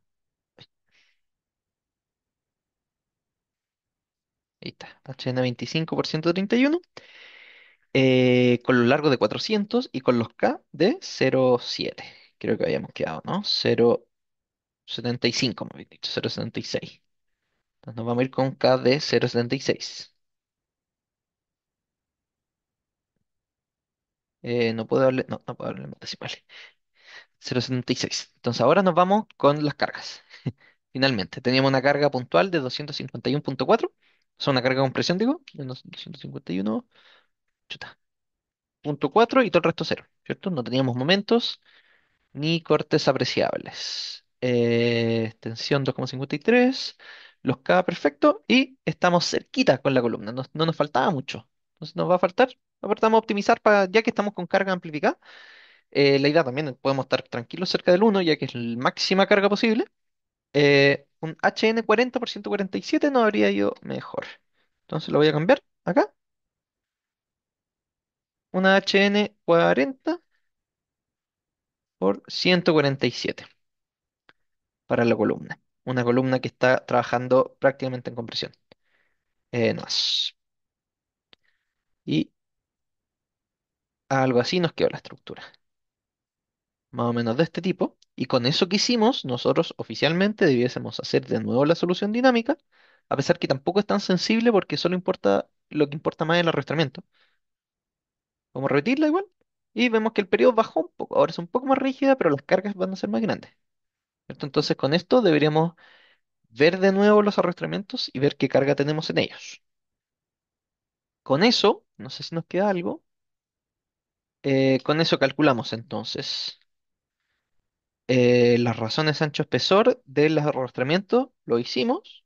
Ahí está, HN25 por 131. Eh, con lo largo de 400 y con los K de 0,7. Creo que habíamos quedado, ¿no? 0,75, me habéis dicho, 0,76. Entonces nos vamos a ir con K de 0,76. Eh, no puedo darle, no, no puedo darle más decimales. 0,76. Entonces ahora nos vamos con las cargas. Finalmente, teníamos una carga puntual de 251.4 son una carga con compresión, digo, 251.4 251, 4 y todo el resto 0, ¿cierto? No teníamos momentos ni cortes apreciables. Eh, extensión tensión 2,53, los K perfecto y estamos cerquita con la columna, no, nos faltaba mucho. Entonces nos va a faltar, a optimizar para, ya que estamos con carga amplificada, eh, la idea también podemos estar tranquilos cerca del 1, ya que es la máxima carga posible. Eh, un HN40 por 147 no habría ido mejor. Entonces lo voy a cambiar acá. Una HN40 por 147 para la columna. Una columna que está trabajando prácticamente en compresión. Eh, y algo así nos quedó la estructura más o menos de este tipo, y con eso que hicimos, nosotros oficialmente debiésemos hacer de nuevo la solución dinámica, a pesar que tampoco es tan sensible porque solo importa lo que importa más el arrastramiento. Vamos a repetirla igual, y vemos que el periodo bajó un poco, ahora es un poco más rígida, pero las cargas van a ser más grandes. Entonces con esto deberíamos ver de nuevo los arrastramientos y ver qué carga tenemos en ellos. Con eso, no sé si nos queda algo, eh, con eso calculamos entonces. Eh, las razones ancho Espesor del arrastramiento, lo hicimos,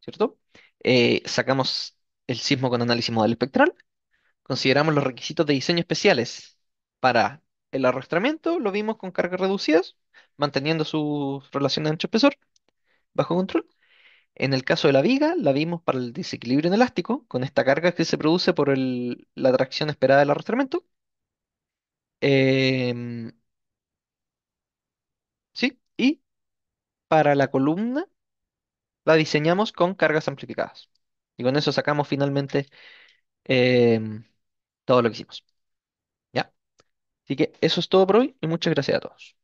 ¿cierto? Eh, sacamos el sismo con análisis modal espectral, consideramos los requisitos de diseño especiales para el arrastramiento, lo vimos con cargas reducidas, manteniendo su relación de ancho espesor bajo control. En el caso de la viga, la vimos para el desequilibrio elástico con esta carga que se produce por la tracción esperada del arrastramiento. Em, para la columna la diseñamos con cargas amplificadas. Y con eso sacamos finalmente em, todo lo que hicimos. ¿Ya? Así que eso es todo por hoy y muchas gracias a todos.